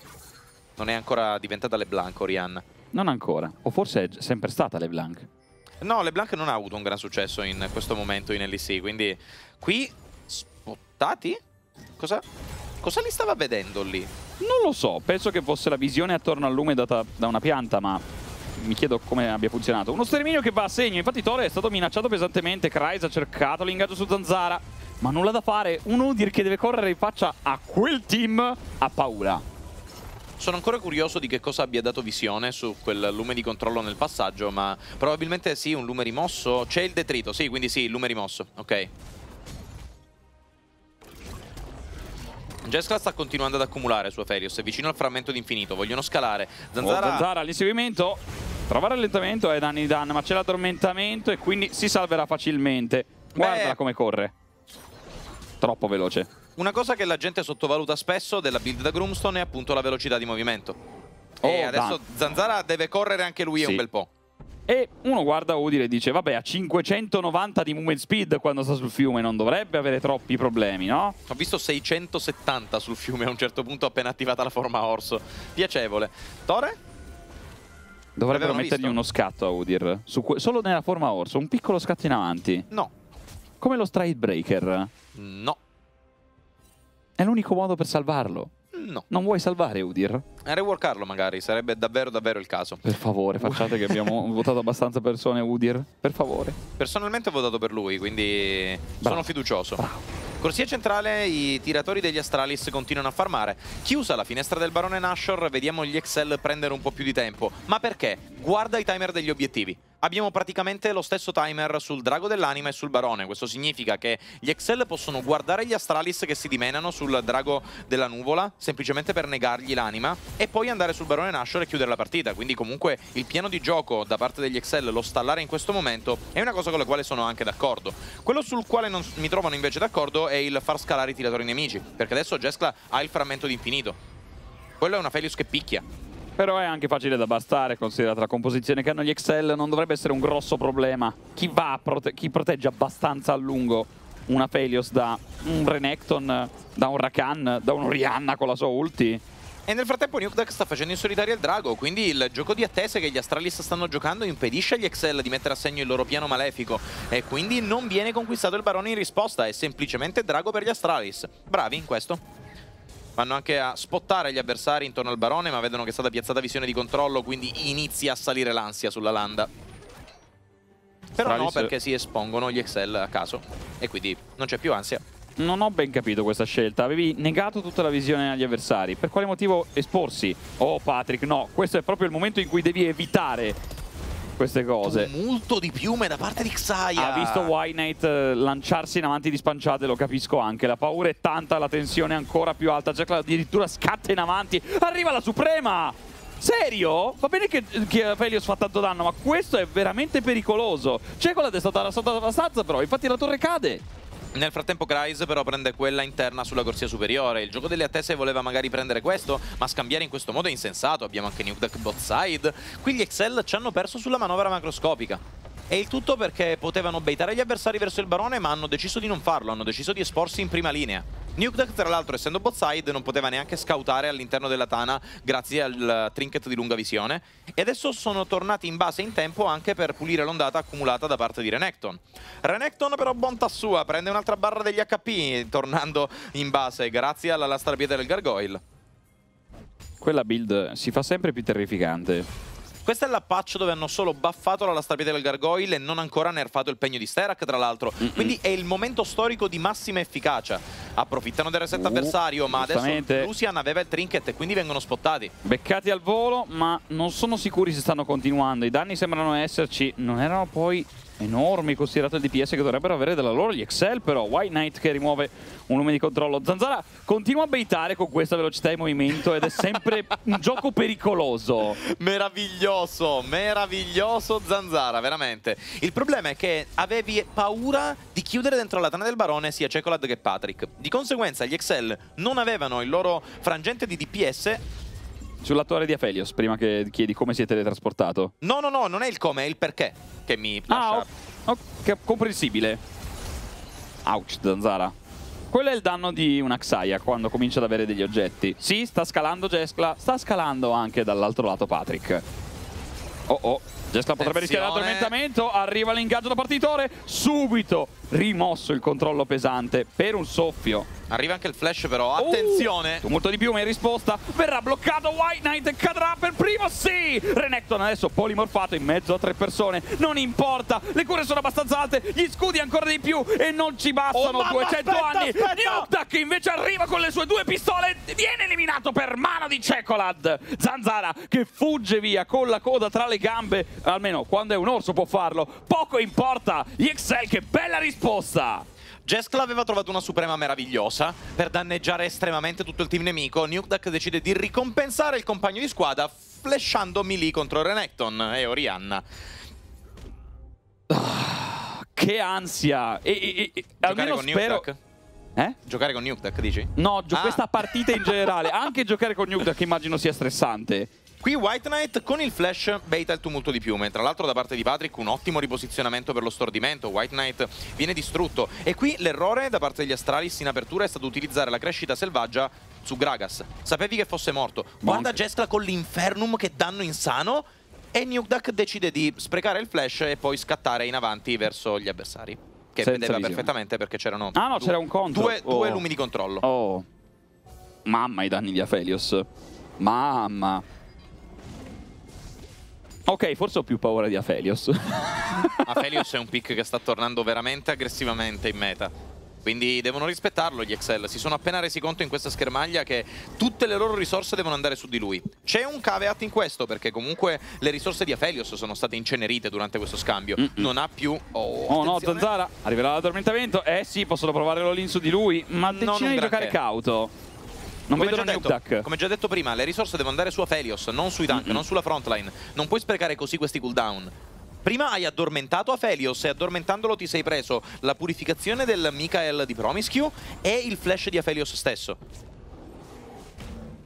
Non è ancora diventata LeBlanc, Orianna. Non ancora. O forse è sempre stata LeBlanc. No, LeBlanc non ha avuto un gran successo in questo momento in LEC, quindi qui spottati? Cosa? Cosa li stava vedendo lì? Non lo so, penso che fosse la visione attorno al lume data da una pianta, ma mi chiedo come abbia funzionato. Uno sterminio che va a segno, infatti Tore è stato minacciato pesantemente, Kreis ha cercato l'ingaggio su Zanzara, ma nulla da fare, un Udir che deve correre in faccia a quel team ha paura. Sono ancora curioso di che cosa abbia dato visione su quel lume di controllo nel passaggio, ma probabilmente sì, un lume rimosso. C'è il detrito, sì, quindi sì, il lume rimosso, ok. Jessica sta continuando ad accumulare su Felios, è vicino al frammento d'infinito, vogliono scalare. Zanzara, oh, Zanzara l'inseguimento, trova rallentamento e danni di dan, ma c'è l'addormentamento e quindi si salverà facilmente. Guarda Beh. come corre. Troppo veloce. Una cosa che la gente sottovaluta spesso della build da Groomstone è appunto la velocità di movimento. Oh, e adesso dan. Zanzara deve correre anche lui sì. un bel po'. E uno guarda Odile e dice, vabbè, a 590 di movement speed quando sta sul fiume non dovrebbe avere troppi problemi, no? Ho visto 670 sul fiume a un certo punto appena attivata la forma orso. Piacevole. Tore? Dovrebbero mettergli visto? uno scatto a Udir. solo nella forma orso, un piccolo scatto in avanti. No. Come lo stride breaker. No. È l'unico modo per salvarlo. No. Non vuoi salvare Udir? Eh, reworkarlo magari, sarebbe davvero davvero il caso. Per favore, facciate che abbiamo votato abbastanza persone Udir, per favore. Personalmente ho votato per lui, quindi Bravo. sono fiducioso. Bravo. Corsia centrale, i tiratori degli Astralis continuano a farmare. Chiusa la finestra del barone Nashor, vediamo gli Excel prendere un po' più di tempo. Ma perché? Guarda i timer degli obiettivi abbiamo praticamente lo stesso timer sul Drago dell'Anima e sul Barone. Questo significa che gli Excel possono guardare gli Astralis che si dimenano sul Drago della Nuvola, semplicemente per negargli l'anima, e poi andare sul Barone Nashor e chiudere la partita. Quindi comunque il piano di gioco da parte degli Excel, lo stallare in questo momento, è una cosa con la quale sono anche d'accordo. Quello sul quale non mi trovano invece d'accordo è il far scalare i tiratori nemici, perché adesso Jeskla ha il frammento di infinito. Quello è una Felius che picchia, però è anche facile da bastare, considerata la composizione che hanno gli Excel, non dovrebbe essere un grosso problema. Chi, va, prote chi protegge abbastanza a lungo una Felios da un Renekton, da un Rakan, da un Rihanna con la sua ulti? E nel frattempo Nukedak sta facendo in solitaria il drago, quindi il gioco di attese che gli Astralis stanno giocando impedisce agli Excel di mettere a segno il loro piano malefico e quindi non viene conquistato il barone in risposta, è semplicemente drago per gli Astralis. Bravi in questo. Vanno anche a spottare gli avversari intorno al barone, ma vedono che è stata piazzata visione di controllo, quindi inizia a salire l'ansia sulla landa. Però Stralis. no, perché si espongono gli Excel a caso, e quindi non c'è più ansia. Non ho ben capito questa scelta, avevi negato tutta la visione agli avversari, per quale motivo esporsi? Oh Patrick, no, questo è proprio il momento in cui devi evitare queste cose. Molto di piume da parte di Xayah. Ha visto Wynite eh, lanciarsi in avanti di spanciate, lo capisco anche. La paura è tanta, la tensione è ancora più alta. Jackal addirittura scatta in avanti. Arriva la Suprema! Serio? Va bene che, che Felios fa tanto danno, ma questo è veramente pericoloso. C'è quella è stata rassaltata abbastanza però, infatti la torre cade. Nel frattempo Grice però prende quella interna sulla corsia superiore. Il gioco delle attese voleva magari prendere questo, ma scambiare in questo modo è insensato. Abbiamo anche Nuke Deck bot side. Qui gli Excel ci hanno perso sulla manovra macroscopica. E il tutto perché potevano baitare gli avversari verso il barone ma hanno deciso di non farlo, hanno deciso di esporsi in prima linea. Nukeduck tra l'altro essendo bot side non poteva neanche scoutare all'interno della tana grazie al trinket di lunga visione e adesso sono tornati in base in tempo anche per pulire l'ondata accumulata da parte di Renekton. Renekton però bontà sua, prende un'altra barra degli HP tornando in base grazie alla lastra pietra del Gargoyle. Quella build si fa sempre più terrificante questa è la patch dove hanno solo buffato la strapiede del gargoyle e non ancora nerfato il pegno di Sterak, tra l'altro. Mm -mm. Quindi è il momento storico di massima efficacia. Approfittano del reset uh, avversario, ma adesso Lucian aveva il trinket e quindi vengono spottati. Beccati al volo, ma non sono sicuri se stanno continuando. I danni sembrano esserci, non erano poi enormi considerato il DPS che dovrebbero avere della loro gli Excel però White Knight che rimuove un nome di controllo Zanzara continua a baitare con questa velocità di movimento ed è sempre un gioco pericoloso meraviglioso meraviglioso Zanzara veramente il problema è che avevi paura di chiudere dentro la tana del barone sia Cecolad che Patrick di conseguenza gli Excel non avevano il loro frangente di DPS sulla torre di Aphelios, prima che chiedi come si è teletrasportato. No, no, no, non è il come, è il perché che mi ah, lascia... Ah, ok, comprensibile. Ouch, Zanzara. Quello è il danno di una Xayah quando comincia ad avere degli oggetti. Sì, sta scalando Jeskla, sta scalando anche dall'altro lato Patrick. Oh oh, Gesta potrebbe rischiare l'addormentamento, arriva l'ingaggio da partitore, subito rimosso il controllo pesante per un soffio. Arriva anche il flash però, attenzione! Uh, molto di più, ma in risposta verrà bloccato White Knight, cadrà per primo, sì! Renekton adesso polimorfato in mezzo a tre persone, non importa, le cure sono abbastanza alte, gli scudi ancora di più e non ci bastano oh, 200 aspetta, anni! Aspetta. Newtak invece arriva con le sue due pistole e viene eliminato per mano di Cecolad! Zanzara che fugge via con la coda tra le gambe almeno quando è un orso può farlo. Poco importa, EXL che bella risposta! Jeskla aveva trovato una suprema meravigliosa per danneggiare estremamente tutto il team nemico. Nukeduck decide di ricompensare il compagno di squadra flashando Melee contro Renekton e Orianna. Ah, che ansia! E, e, e almeno spero... Nukeduck. Eh? Giocare con Nuke Duck, dici? No, ah. questa partita in generale. Anche giocare con Nuke Duck immagino sia stressante. Qui White Knight con il flash baita il tumulto di piume, tra l'altro da parte di Patrick un ottimo riposizionamento per lo stordimento, White Knight viene distrutto e qui l'errore da parte degli Astralis in apertura è stato utilizzare la crescita selvaggia su Gragas, sapevi che fosse morto, guarda Jeskla con l'Infernum che danno insano e Nukeduck decide di sprecare il flash e poi scattare in avanti verso gli avversari, che Senza vedeva visione. perfettamente perché c'erano ah, no, due, un contro. due, oh. due lumi di controllo. Oh, mamma i danni di Aphelios, mamma. Ok, forse ho più paura di Aphelios. Aphelios è un pick che sta tornando veramente aggressivamente in meta. Quindi devono rispettarlo gli Excel. Si sono appena resi conto in questa schermaglia che tutte le loro risorse devono andare su di lui. C'è un caveat in questo perché comunque le risorse di Aphelios sono state incenerite durante questo scambio. Mm -mm. Non ha più... Oh, oh no, Zanzara. Arriverà l'addormentamento. Eh sì, possono provare l'olin su di lui. Ma non decide di giocare cauto. Non come vedono detto, Duck. Come già detto prima, le risorse devono andare su Aphelios, non sui tank, mm -hmm. non sulla frontline. Non puoi sprecare così questi cooldown. Prima hai addormentato Aphelios e addormentandolo ti sei preso la purificazione del Mikael di Promiscue e il flash di Aphelios stesso.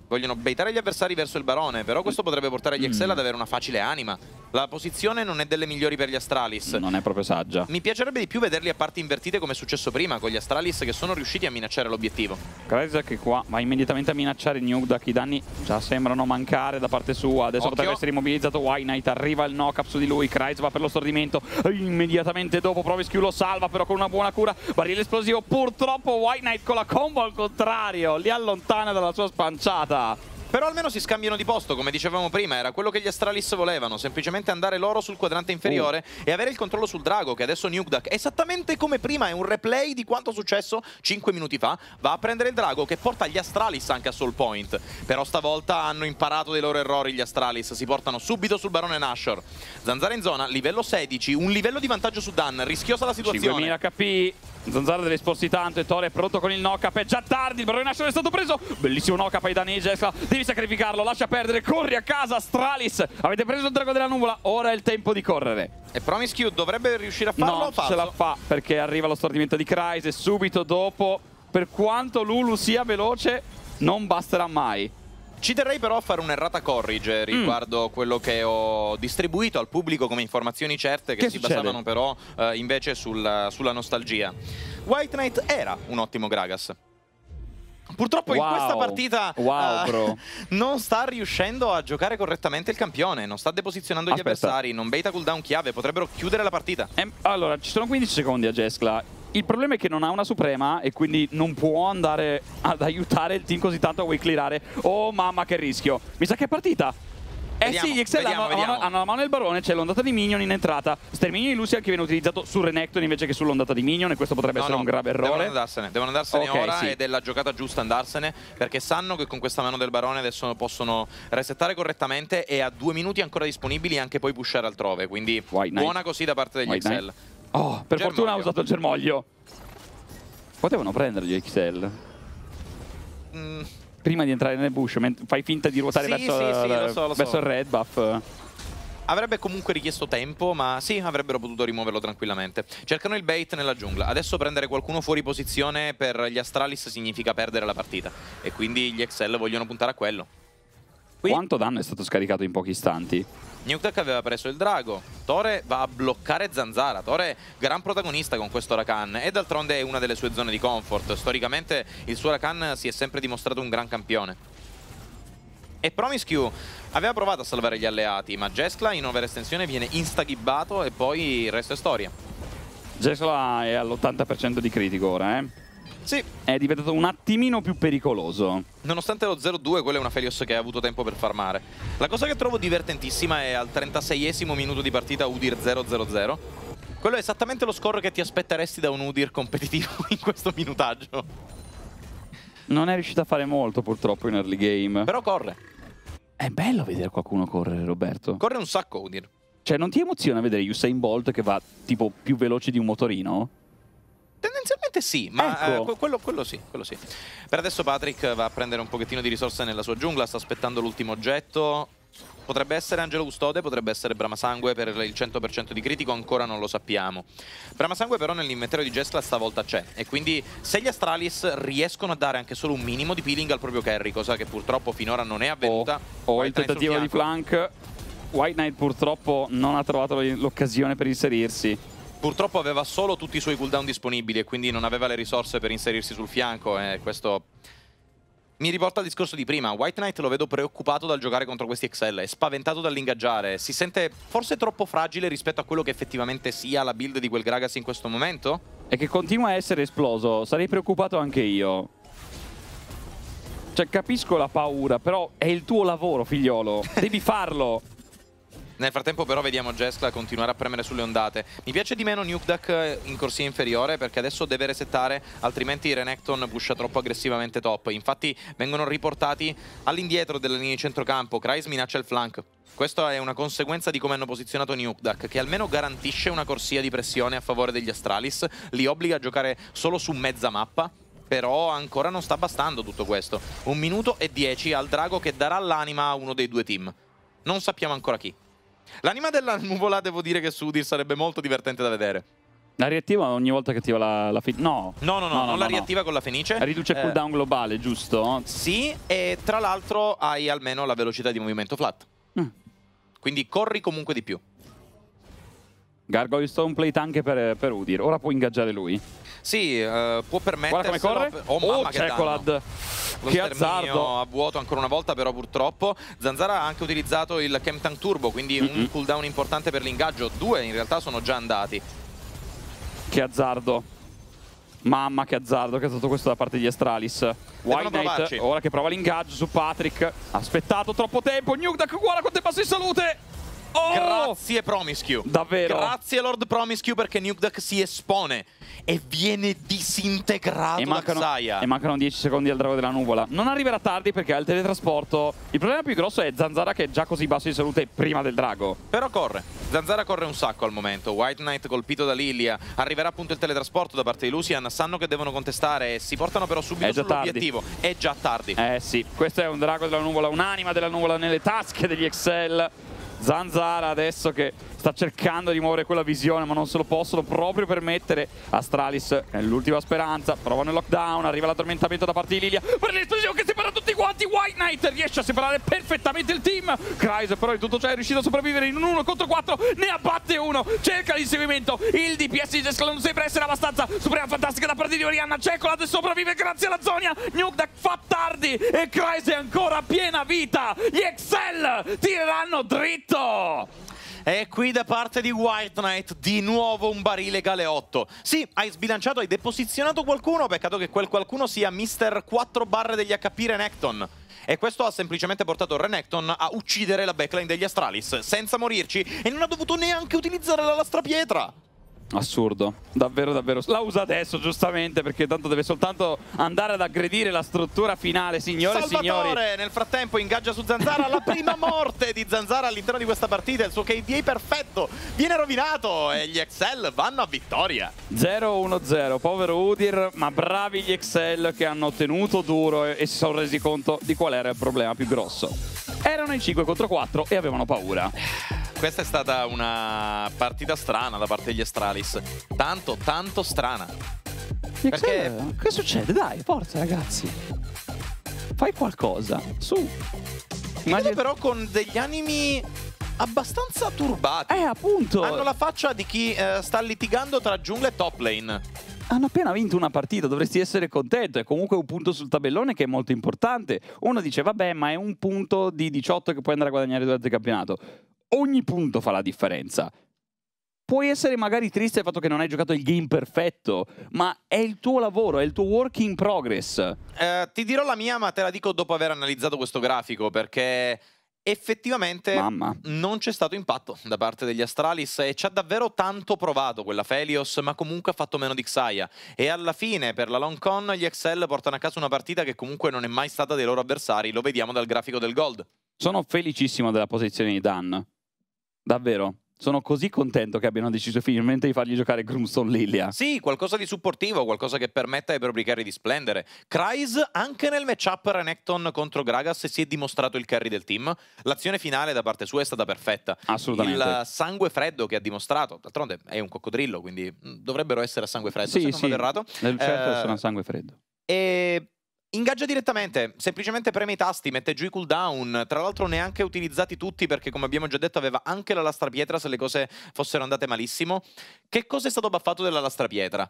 Vogliono baitare gli avversari verso il barone, però questo potrebbe portare gli XL mm. ad avere una facile anima. La posizione non è delle migliori per gli Astralis. Non è proprio saggia. Mi piacerebbe di più vederli a parti invertite come è successo prima, con gli Astralis che sono riusciti a minacciare l'obiettivo. Krezak qua va immediatamente a minacciare Newdak, i danni già sembrano mancare da parte sua. Adesso Occhio. potrebbe essere immobilizzato Knight, arriva il knock-up su di lui, Kraiz va per lo stordimento, immediatamente dopo Provischiu lo salva però con una buona cura, Barriere esplosivo, purtroppo Knight con la combo al contrario, li allontana dalla sua spanciata realtà. Però almeno si scambiano di posto, come dicevamo prima, era quello che gli Astralis volevano, semplicemente andare loro sul quadrante inferiore uh. e avere il controllo sul drago, che adesso Nukedak, esattamente come prima, è un replay di quanto successo 5 minuti fa, va a prendere il drago che porta gli Astralis anche a Soul Point. Però stavolta hanno imparato dei loro errori gli Astralis, si portano subito sul barone Nashor. Zanzara in zona, livello 16, un livello di vantaggio su Dan, rischiosa la situazione. 5000 HP, Zanzara deve esporsi tanto e Tore è pronto con il knock-up, è già tardi, il Baron Nation è stato preso, bellissimo knock-up ai danesi, devi sacrificarlo, lascia perdere, corri a casa, Stralis, avete preso il drago della nuvola, ora è il tempo di correre. E Promise Q dovrebbe riuscire a farlo? No, ce la fa perché arriva lo stordimento di Kryze subito dopo, per quanto Lulu sia veloce, non basterà mai. Ci terrei però a fare un'errata corrige mm. riguardo mm. quello che ho distribuito al pubblico come informazioni certe che, che si succede? basavano però eh, invece sul, sulla nostalgia. White Knight era un ottimo Gragas. Purtroppo wow. in questa partita wow, uh, non sta riuscendo a giocare correttamente il campione, non sta deposizionando gli Aspetta. avversari, non beta cooldown chiave, potrebbero chiudere la partita. Ehm, allora, ci sono 15 secondi a Jeskla. Il problema è che non ha una suprema e quindi non può andare ad aiutare il team così tanto a clearare. Oh mamma che rischio. Mi sa che è partita. Eh vediamo, sì, gli XL vediamo, hanno, Hanno, la mano nel barone, c'è l'ondata di Minion in entrata. Sterminio di Lucian che viene utilizzato su Renekton invece che sull'ondata di Minion e questo potrebbe no, essere no, un grave errore. Devono andarsene, devono andarsene okay, ora sì. ed è la giocata giusta andarsene perché sanno che con questa mano del barone adesso possono resettare correttamente e a due minuti ancora disponibili anche poi pushare altrove. Quindi buona così da parte degli White XL. Night. Oh, per germoglio. fortuna ha usato il germoglio. Potevano prendergli XL. Mm. Prima di entrare nel bush, fai finta di ruotare sì, verso, sì, sì, lo so, lo verso so. il red buff. Avrebbe comunque richiesto tempo, ma sì, avrebbero potuto rimuoverlo tranquillamente. Cercano il bait nella giungla. Adesso prendere qualcuno fuori posizione per gli Astralis significa perdere la partita. E quindi gli XL vogliono puntare a quello. Qui... Quanto danno è stato scaricato in pochi istanti? Nukeduck aveva preso il drago, Tore va a bloccare Zanzara, Tore gran protagonista con questo Rakan e d'altronde è una delle sue zone di comfort, storicamente il suo Rakan si è sempre dimostrato un gran campione. E Promiscue aveva provato a salvare gli alleati, ma Jeskla in overestensione viene instaghibbato e poi il resto è storia. Jeskla è all'80% di critico ora, eh? Sì. È diventato un attimino più pericoloso. Nonostante lo 0-2, quello è una Felios che ha avuto tempo per farmare. La cosa che trovo divertentissima è al 36esimo minuto di partita Udir 0-0-0. Quello è esattamente lo score che ti aspetteresti da un Udir competitivo in questo minutaggio. Non è riuscito a fare molto purtroppo in early game. Però corre. È bello vedere qualcuno correre, Roberto. Corre un sacco Udir. Cioè, non ti emoziona vedere Usain Bolt che va tipo più veloce di un motorino? Tendenzialmente sì, ma ecco. eh, quello, quello, sì, quello sì. Per adesso Patrick va a prendere un pochettino di risorse nella sua giungla, sta aspettando l'ultimo oggetto. Potrebbe essere Angelo Custode, potrebbe essere Bramasangue per il 100% di critico, ancora non lo sappiamo. Bramasangue però nell'inventario di Gessla stavolta c'è e quindi se gli Astralis riescono a dare anche solo un minimo di peeling al proprio carry, cosa che purtroppo finora non è avvenuta. Oh, oh il tentativo di flank. White Knight purtroppo non ha trovato l'occasione per inserirsi. Purtroppo aveva solo tutti i suoi cooldown disponibili e quindi non aveva le risorse per inserirsi sul fianco e eh, questo mi riporta al discorso di prima, White Knight lo vedo preoccupato dal giocare contro questi XL, è spaventato dall'ingaggiare, si sente forse troppo fragile rispetto a quello che effettivamente sia la build di quel Gragas in questo momento? E che continua a essere esploso, sarei preoccupato anche io. Cioè capisco la paura, però è il tuo lavoro figliolo, devi farlo! Nel frattempo però vediamo Jeskla continuare a premere sulle ondate. Mi piace di meno Nukeduck eh, in corsia inferiore perché adesso deve resettare, altrimenti Renekton pusha troppo aggressivamente top. Infatti vengono riportati all'indietro della linea di centrocampo. Kreis minaccia il flank. Questa è una conseguenza di come hanno posizionato Nukeduck, che almeno garantisce una corsia di pressione a favore degli Astralis, li obbliga a giocare solo su mezza mappa, però ancora non sta bastando tutto questo. Un minuto e dieci al drago che darà l'anima a uno dei due team. Non sappiamo ancora chi. L'anima della nuvola devo dire che su Udir sarebbe molto divertente da vedere. La riattiva ogni volta che attiva la, la Fenice? No. No, no, no, no non no, la riattiva con la Fenice. Riduce il eh. cooldown globale, giusto? Sì, e tra l'altro hai almeno la velocità di movimento flat. Mm. Quindi corri comunque di più. Gargoyle Stone plate anche per, per Udir. Ora può ingaggiare lui. Sì, uh, può permetterselo. Guarda come corre. Oh, mamma oh, che Cecolad. Lo che azzardo. a vuoto ancora una volta però purtroppo. Zanzara ha anche utilizzato il Chemtank Turbo, quindi mm -hmm. un cooldown importante per l'ingaggio. Due in realtà sono già andati. Che azzardo. Mamma che azzardo che è stato questo da parte di Astralis. White Knight, ora che prova l'ingaggio su Patrick. Aspettato troppo tempo. Nuke da uguale quanto è basso in salute. Oh! Grazie Promiscue. Davvero. Grazie Lord Promiscue perché Nuke Duck si espone e viene disintegrato e mancano, Xayah. E mancano 10 secondi al drago della nuvola. Non arriverà tardi perché ha il teletrasporto. Il problema più grosso è Zanzara che è già così basso di salute prima del drago. Però corre. Zanzara corre un sacco al momento. White Knight colpito da Lilia. Arriverà appunto il teletrasporto da parte di Lucian. Sanno che devono contestare e si portano però subito sull'obiettivo. È già tardi. Eh sì, questo è un drago della nuvola, un'anima della nuvola nelle tasche degli Excel. Zanzara adesso che sta cercando di muovere quella visione ma non se lo possono proprio permettere Astralis è l'ultima speranza prova nel lockdown arriva l'adormentamento da parte di Lilia per l'esplosione che separa tutti quanti White Knight riesce a separare perfettamente il team Kryze però in tutto ciò è riuscito a sopravvivere in un 1 contro 4 ne abbatte uno cerca l'inseguimento il DPS di Jescal non sembra essere abbastanza suprema fantastica da parte di Orianna Cecola sopravvive grazie alla Zonia Nukedak fa tardi e Kreis è ancora piena vita gli Excel tireranno dritto tutto! E qui da parte di White Knight di nuovo un barile galeotto. Sì, hai sbilanciato, hai deposizionato qualcuno, peccato che quel qualcuno sia Mister 4 barre degli HP Renekton. E questo ha semplicemente portato Renekton a uccidere la backline degli Astralis, senza morirci, e non ha dovuto neanche utilizzare la lastra pietra. Assurdo, davvero davvero. La usa adesso giustamente perché tanto deve soltanto andare ad aggredire la struttura finale, signore e signori. nel frattempo ingaggia su Zanzara la prima morte di Zanzara all'interno di questa partita, il suo KDA perfetto viene rovinato e gli Excel vanno a vittoria. 0-1-0, povero Udir, ma bravi gli Excel che hanno tenuto duro e, e si sono resi conto di qual era il problema più grosso erano in 5 contro 4 e avevano paura. Questa è stata una partita strana da parte degli Astralis. Tanto, tanto strana. Che Perché... Che succede? Dai, forza ragazzi. Fai qualcosa. Su. Ma Immagin... però con degli animi abbastanza turbati. Eh, appunto. Hanno la faccia di chi eh, sta litigando tra giungla e top lane hanno appena vinto una partita, dovresti essere contento, è comunque un punto sul tabellone che è molto importante. Uno dice vabbè ma è un punto di 18 che puoi andare a guadagnare durante il campionato. Ogni punto fa la differenza. Puoi essere magari triste del fatto che non hai giocato il game perfetto, ma è il tuo lavoro, è il tuo work in progress. Eh, ti dirò la mia, ma te la dico dopo aver analizzato questo grafico, perché effettivamente Mamma. non c'è stato impatto da parte degli Astralis e ci ha davvero tanto provato quella Felios, ma comunque ha fatto meno di Xaia E alla fine, per la long con, gli XL portano a casa una partita che comunque non è mai stata dei loro avversari, lo vediamo dal grafico del gold. Sono felicissimo della posizione di Dan, davvero sono così contento che abbiano deciso finalmente di fargli giocare Grumson Lilia. Sì, qualcosa di supportivo, qualcosa che permetta ai propri carri di splendere. Kreis anche nel matchup Renekton contro Gragas si è dimostrato il carry del team. L'azione finale da parte sua è stata perfetta. Assolutamente. Il sangue freddo che ha dimostrato, d'altronde è un coccodrillo, quindi dovrebbero essere a sangue freddo, sì, se non sì. vado errato. Sì, lucertole eh, sono a sangue freddo. E Ingaggia direttamente, semplicemente preme i tasti, mette giù i cooldown, tra l'altro neanche utilizzati tutti perché come abbiamo già detto aveva anche la lastrapietra se le cose fossero andate malissimo. Che cosa è stato buffato della lastrapietra?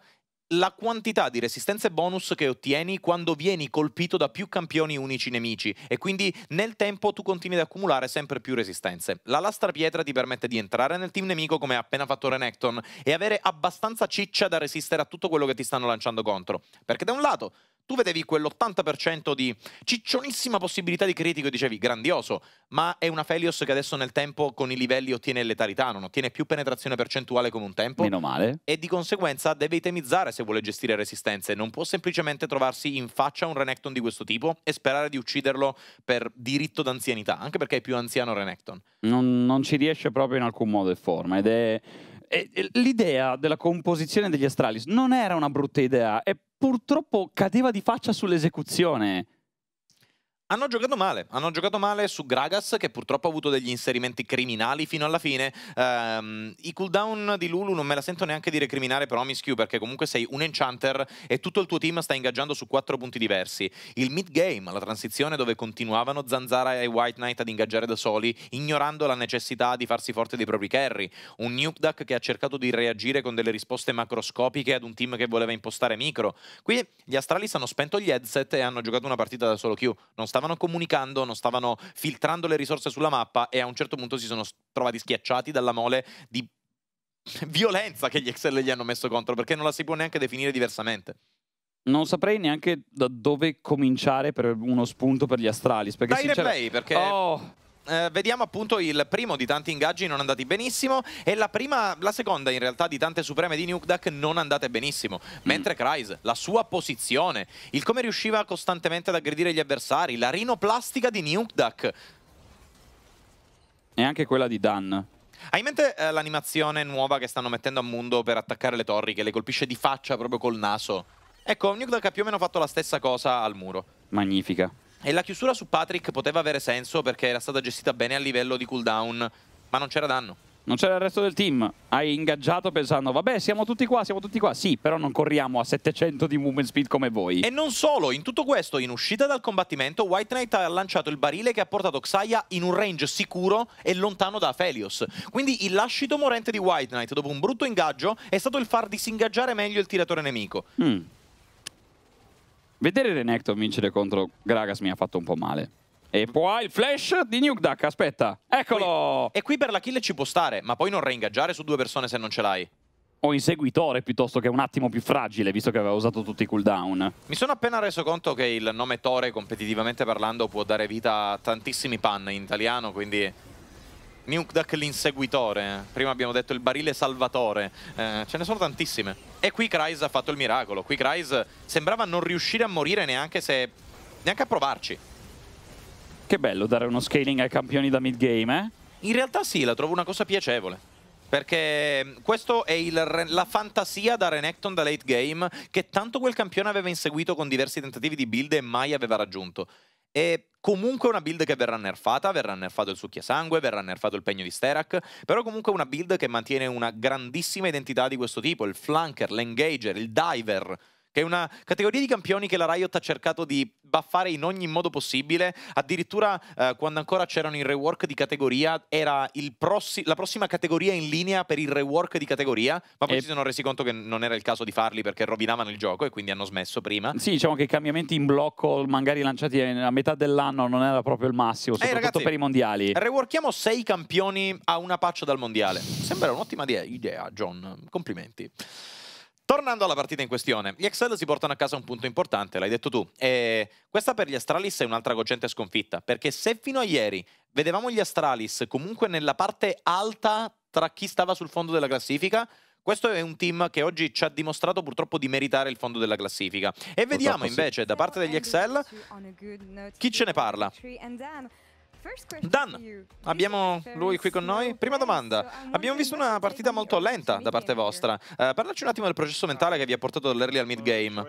la quantità di resistenze bonus che ottieni quando vieni colpito da più campioni unici nemici e quindi nel tempo tu continui ad accumulare sempre più resistenze. La lastra pietra ti permette di entrare nel team nemico come ha appena fatto Renekton e avere abbastanza ciccia da resistere a tutto quello che ti stanno lanciando contro. Perché da un lato tu vedevi quell'80% di ciccionissima possibilità di critico e dicevi grandioso, ma è una Felios che adesso nel tempo con i livelli ottiene letalità, non ottiene più penetrazione percentuale come un tempo. Meno male. E di conseguenza deve itemizzare se vuole gestire resistenze, non può semplicemente trovarsi in faccia un Renekton di questo tipo e sperare di ucciderlo per diritto d'anzianità, anche perché è più anziano Renekton. Non, non ci riesce proprio in alcun modo e forma ed è l'idea della composizione degli Astralis non era una brutta idea e purtroppo cadeva di faccia sull'esecuzione hanno giocato male, hanno giocato male su Gragas che purtroppo ha avuto degli inserimenti criminali fino alla fine. Um, I cooldown di Lulu non me la sento neanche dire criminale però Miskew perché comunque sei un enchanter e tutto il tuo team sta ingaggiando su quattro punti diversi. Il mid game, la transizione dove continuavano Zanzara e White Knight ad ingaggiare da soli, ignorando la necessità di farsi forte dei propri carry. Un Nuke Duck che ha cercato di reagire con delle risposte macroscopiche ad un team che voleva impostare micro. Qui gli astrali hanno spento gli headset e hanno giocato una partita da solo Q. Non stavano stavano comunicando, non stavano filtrando le risorse sulla mappa e a un certo punto si sono trovati schiacciati dalla mole di violenza che gli XL gli hanno messo contro, perché non la si può neanche definire diversamente. Non saprei neanche da dove cominciare per uno spunto per gli Astralis. Perché Dai, replay, perché... Oh eh, vediamo appunto il primo di tanti ingaggi non andati benissimo e la, prima, la seconda in realtà di tante supreme di Nukeduck non andate benissimo. Mm. Mentre Kreis, la sua posizione, il come riusciva costantemente ad aggredire gli avversari, la rinoplastica di Nukeduck. E anche quella di Dan, hai in mente eh, l'animazione nuova che stanno mettendo a Mundo per attaccare le torri, che le colpisce di faccia proprio col naso? Ecco, Nukeduck ha più o meno fatto la stessa cosa al muro. Magnifica. E la chiusura su Patrick poteva avere senso perché era stata gestita bene a livello di cooldown, ma non c'era danno. Non c'era il resto del team, hai ingaggiato pensando vabbè siamo tutti qua, siamo tutti qua, sì però non corriamo a 700 di movement speed come voi. E non solo, in tutto questo in uscita dal combattimento White Knight ha lanciato il barile che ha portato Xayah in un range sicuro e lontano da Felios. Quindi il lascito morente di White Knight dopo un brutto ingaggio è stato il far disingaggiare meglio il tiratore nemico. Mm. Vedere Renekton vincere contro Gragas mi ha fatto un po' male. E poi il flash di Nuke Duck, aspetta, eccolo! E qui per la kill ci può stare, ma poi non reingaggiare su due persone se non ce l'hai. O inseguitore piuttosto che un attimo più fragile, visto che aveva usato tutti i cooldown. Mi sono appena reso conto che il nome Tore, competitivamente parlando, può dare vita a tantissimi pan in italiano, quindi Nuke Duck l'inseguitore, prima abbiamo detto il barile salvatore, eh, ce ne sono tantissime. E qui Kryze ha fatto il miracolo, qui Kryze sembrava non riuscire a morire neanche se... neanche a provarci. Che bello dare uno scaling ai campioni da mid game, eh? In realtà sì, la trovo una cosa piacevole. Perché mm, questa è il, la fantasia da Renekton da late game che tanto quel campione aveva inseguito con diversi tentativi di build e mai aveva raggiunto è comunque una build che verrà nerfata, verrà nerfato il sangue, verrà nerfato il pegno di Sterak, però comunque una build che mantiene una grandissima identità di questo tipo, il flanker, l'engager, il diver, che è una categoria di campioni che la Riot ha cercato di baffare in ogni modo possibile, addirittura eh, quando ancora c'erano i rework di categoria era prossi la prossima categoria in linea per il rework di categoria, ma poi e... si sono resi conto che non era il caso di farli perché rovinavano il gioco e quindi hanno smesso prima. Sì, diciamo che i cambiamenti in blocco magari lanciati a metà dell'anno non era proprio il massimo, eh, soprattutto ragazzi, per i mondiali. Reworkiamo sei campioni a una paccia dal mondiale. Sembra un'ottima idea, John. Complimenti. Tornando alla partita in questione, gli Excel si portano a casa un punto importante, l'hai detto tu, e questa per gli Astralis è un'altra cogente sconfitta, perché se fino a ieri vedevamo gli Astralis comunque nella parte alta tra chi stava sul fondo della classifica, questo è un team che oggi ci ha dimostrato purtroppo di meritare il fondo della classifica. E vediamo invece da parte degli Excel chi ce ne parla. Dan, abbiamo lui qui con noi. Prima domanda, abbiamo visto una partita molto lenta da parte vostra. Eh, parlaci un attimo del processo mentale che vi ha portato dall'early al mid game.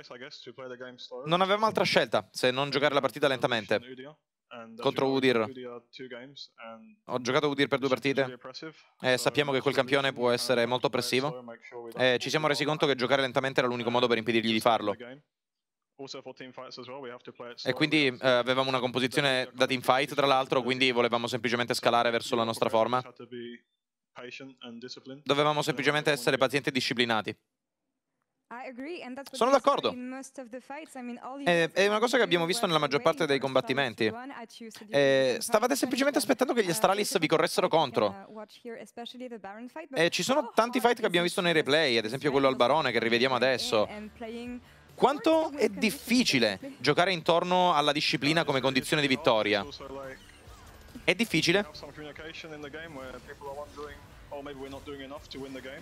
Non avevamo altra scelta se non giocare la partita lentamente uh, contro Udir. Ho giocato Udir per due partite e eh, sappiamo che quel campione può essere molto oppressivo e eh, ci siamo resi conto che giocare lentamente era l'unico modo per impedirgli di farlo. E quindi eh, avevamo una composizione da team fight, tra l'altro, quindi volevamo semplicemente scalare verso la nostra forma. Dovevamo semplicemente essere pazienti e disciplinati. Sono d'accordo. Eh, è, una cosa che abbiamo visto nella maggior parte dei combattimenti. Eh, stavate semplicemente aspettando che gli uh, Astralis vi corressero contro. E uh, eh, ci sono tanti fight che abbiamo visto nei replay, ad esempio quello al Barone che rivediamo adesso. Quanto è difficile giocare intorno alla disciplina come condizione di vittoria? È difficile?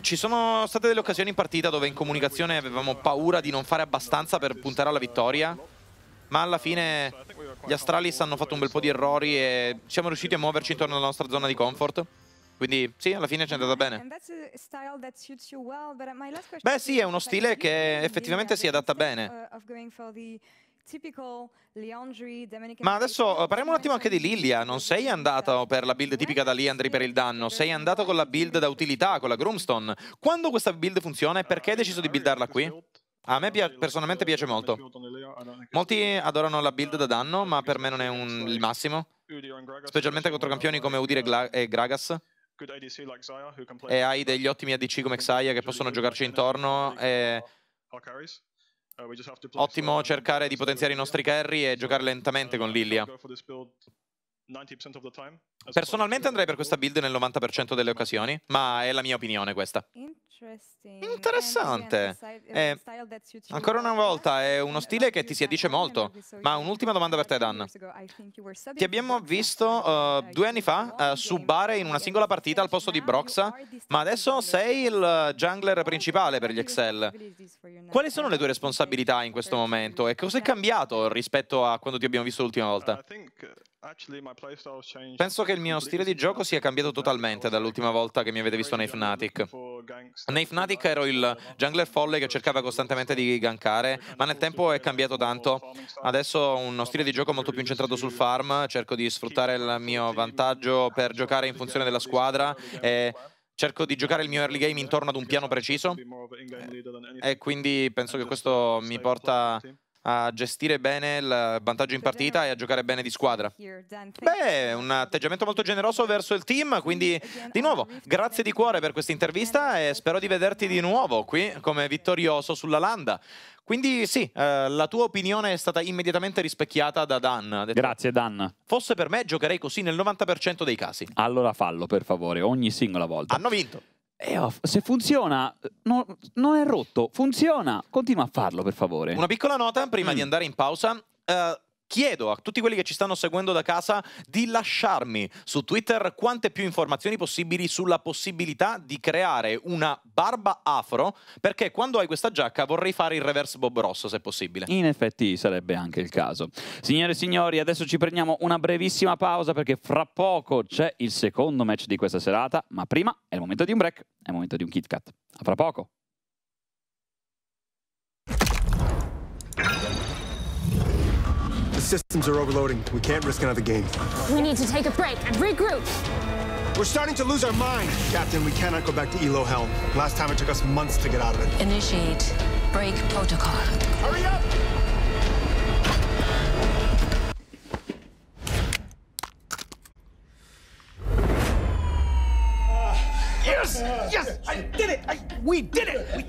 Ci sono state delle occasioni in partita dove in comunicazione avevamo paura di non fare abbastanza per puntare alla vittoria, ma alla fine gli Astralis hanno fatto un bel po' di errori e siamo riusciti a muoverci intorno alla nostra zona di comfort. Quindi sì, alla fine ci è andata bene. Uh, Beh sì, è uno stile che effettivamente si adatta bene. Uh, ma adesso uh, parliamo un attimo anche di Lilia, non sei andato per la build tipica da Liandry per il danno, sei andato con la build da utilità, con la Groomstone. Quando questa build funziona e perché hai deciso di buildarla qui? A me pia personalmente piace molto. Molti adorano la build da danno, ma per me non è un, il massimo. Specialmente contro campioni come Udir e, e Gragas e hai degli ottimi ADC come Xayah che possono giocarci intorno. E... Uh, Ottimo cercare di potenziare i nostri carry e giocare uh, lentamente con Lilia. Personalmente andrei per questa build nel 90% delle occasioni, ma è la mia opinione questa. Interessante. E, eh, ancora una volta, è uno stile che ti si addice molto. Ma un'ultima domanda per te, Dan. Ti abbiamo visto uh, due anni fa uh, eh, subbare in una singola partita al posto di Broxa, ma adesso sei il jungler principale per gli Excel. Quali sono le tue responsabilità in questo momento e cosa è cambiato rispetto a quando ti abbiamo visto l'ultima volta? Uh, Penso che il mio stile di gioco sia cambiato totalmente dall'ultima volta che mi avete visto nei Fnatic. Nei Fnatic ero il jungler folle che cercava costantemente di gankare, ma nel tempo è cambiato tanto. Adesso ho uno stile di gioco molto più incentrato sul farm, cerco di sfruttare il mio vantaggio per giocare in funzione della squadra e cerco di giocare il mio early game intorno ad un piano preciso e quindi penso che questo mi porta a gestire bene il vantaggio in partita e a giocare bene di squadra. Beh, un atteggiamento molto generoso verso il team, quindi di nuovo grazie di cuore per questa intervista e spero di vederti di nuovo qui come vittorioso sulla Landa. Quindi sì, eh, la tua opinione è stata immediatamente rispecchiata da Dan. Detto, Grazie Dan. Fosse per me giocherei così nel 90% dei casi. Allora fallo per favore, ogni singola volta. Hanno vinto. Eh, oh, se funziona, no, non è rotto, funziona, continua a farlo per favore. Una piccola nota prima mm. di andare in pausa. Uh, chiedo a tutti quelli che ci stanno seguendo da casa di lasciarmi su Twitter quante più informazioni possibili sulla possibilità di creare una barba afro, perché quando hai questa giacca vorrei fare il reverse Bob Rosso se possibile. In effetti sarebbe anche il caso. Signore e signori, adesso ci prendiamo una brevissima pausa perché fra poco c'è il secondo match di questa serata, ma prima è il momento di un break, è il momento di un Kit Kat. A fra poco. systems are overloading. We can't risk another game. We need to take a break and regroup. We're starting to lose our mind. Captain, we cannot go back to Elo hell. Last time it took us months to get out of it. Initiate break protocol. Hurry up! Yes! Yes! I did it! I, we did it! We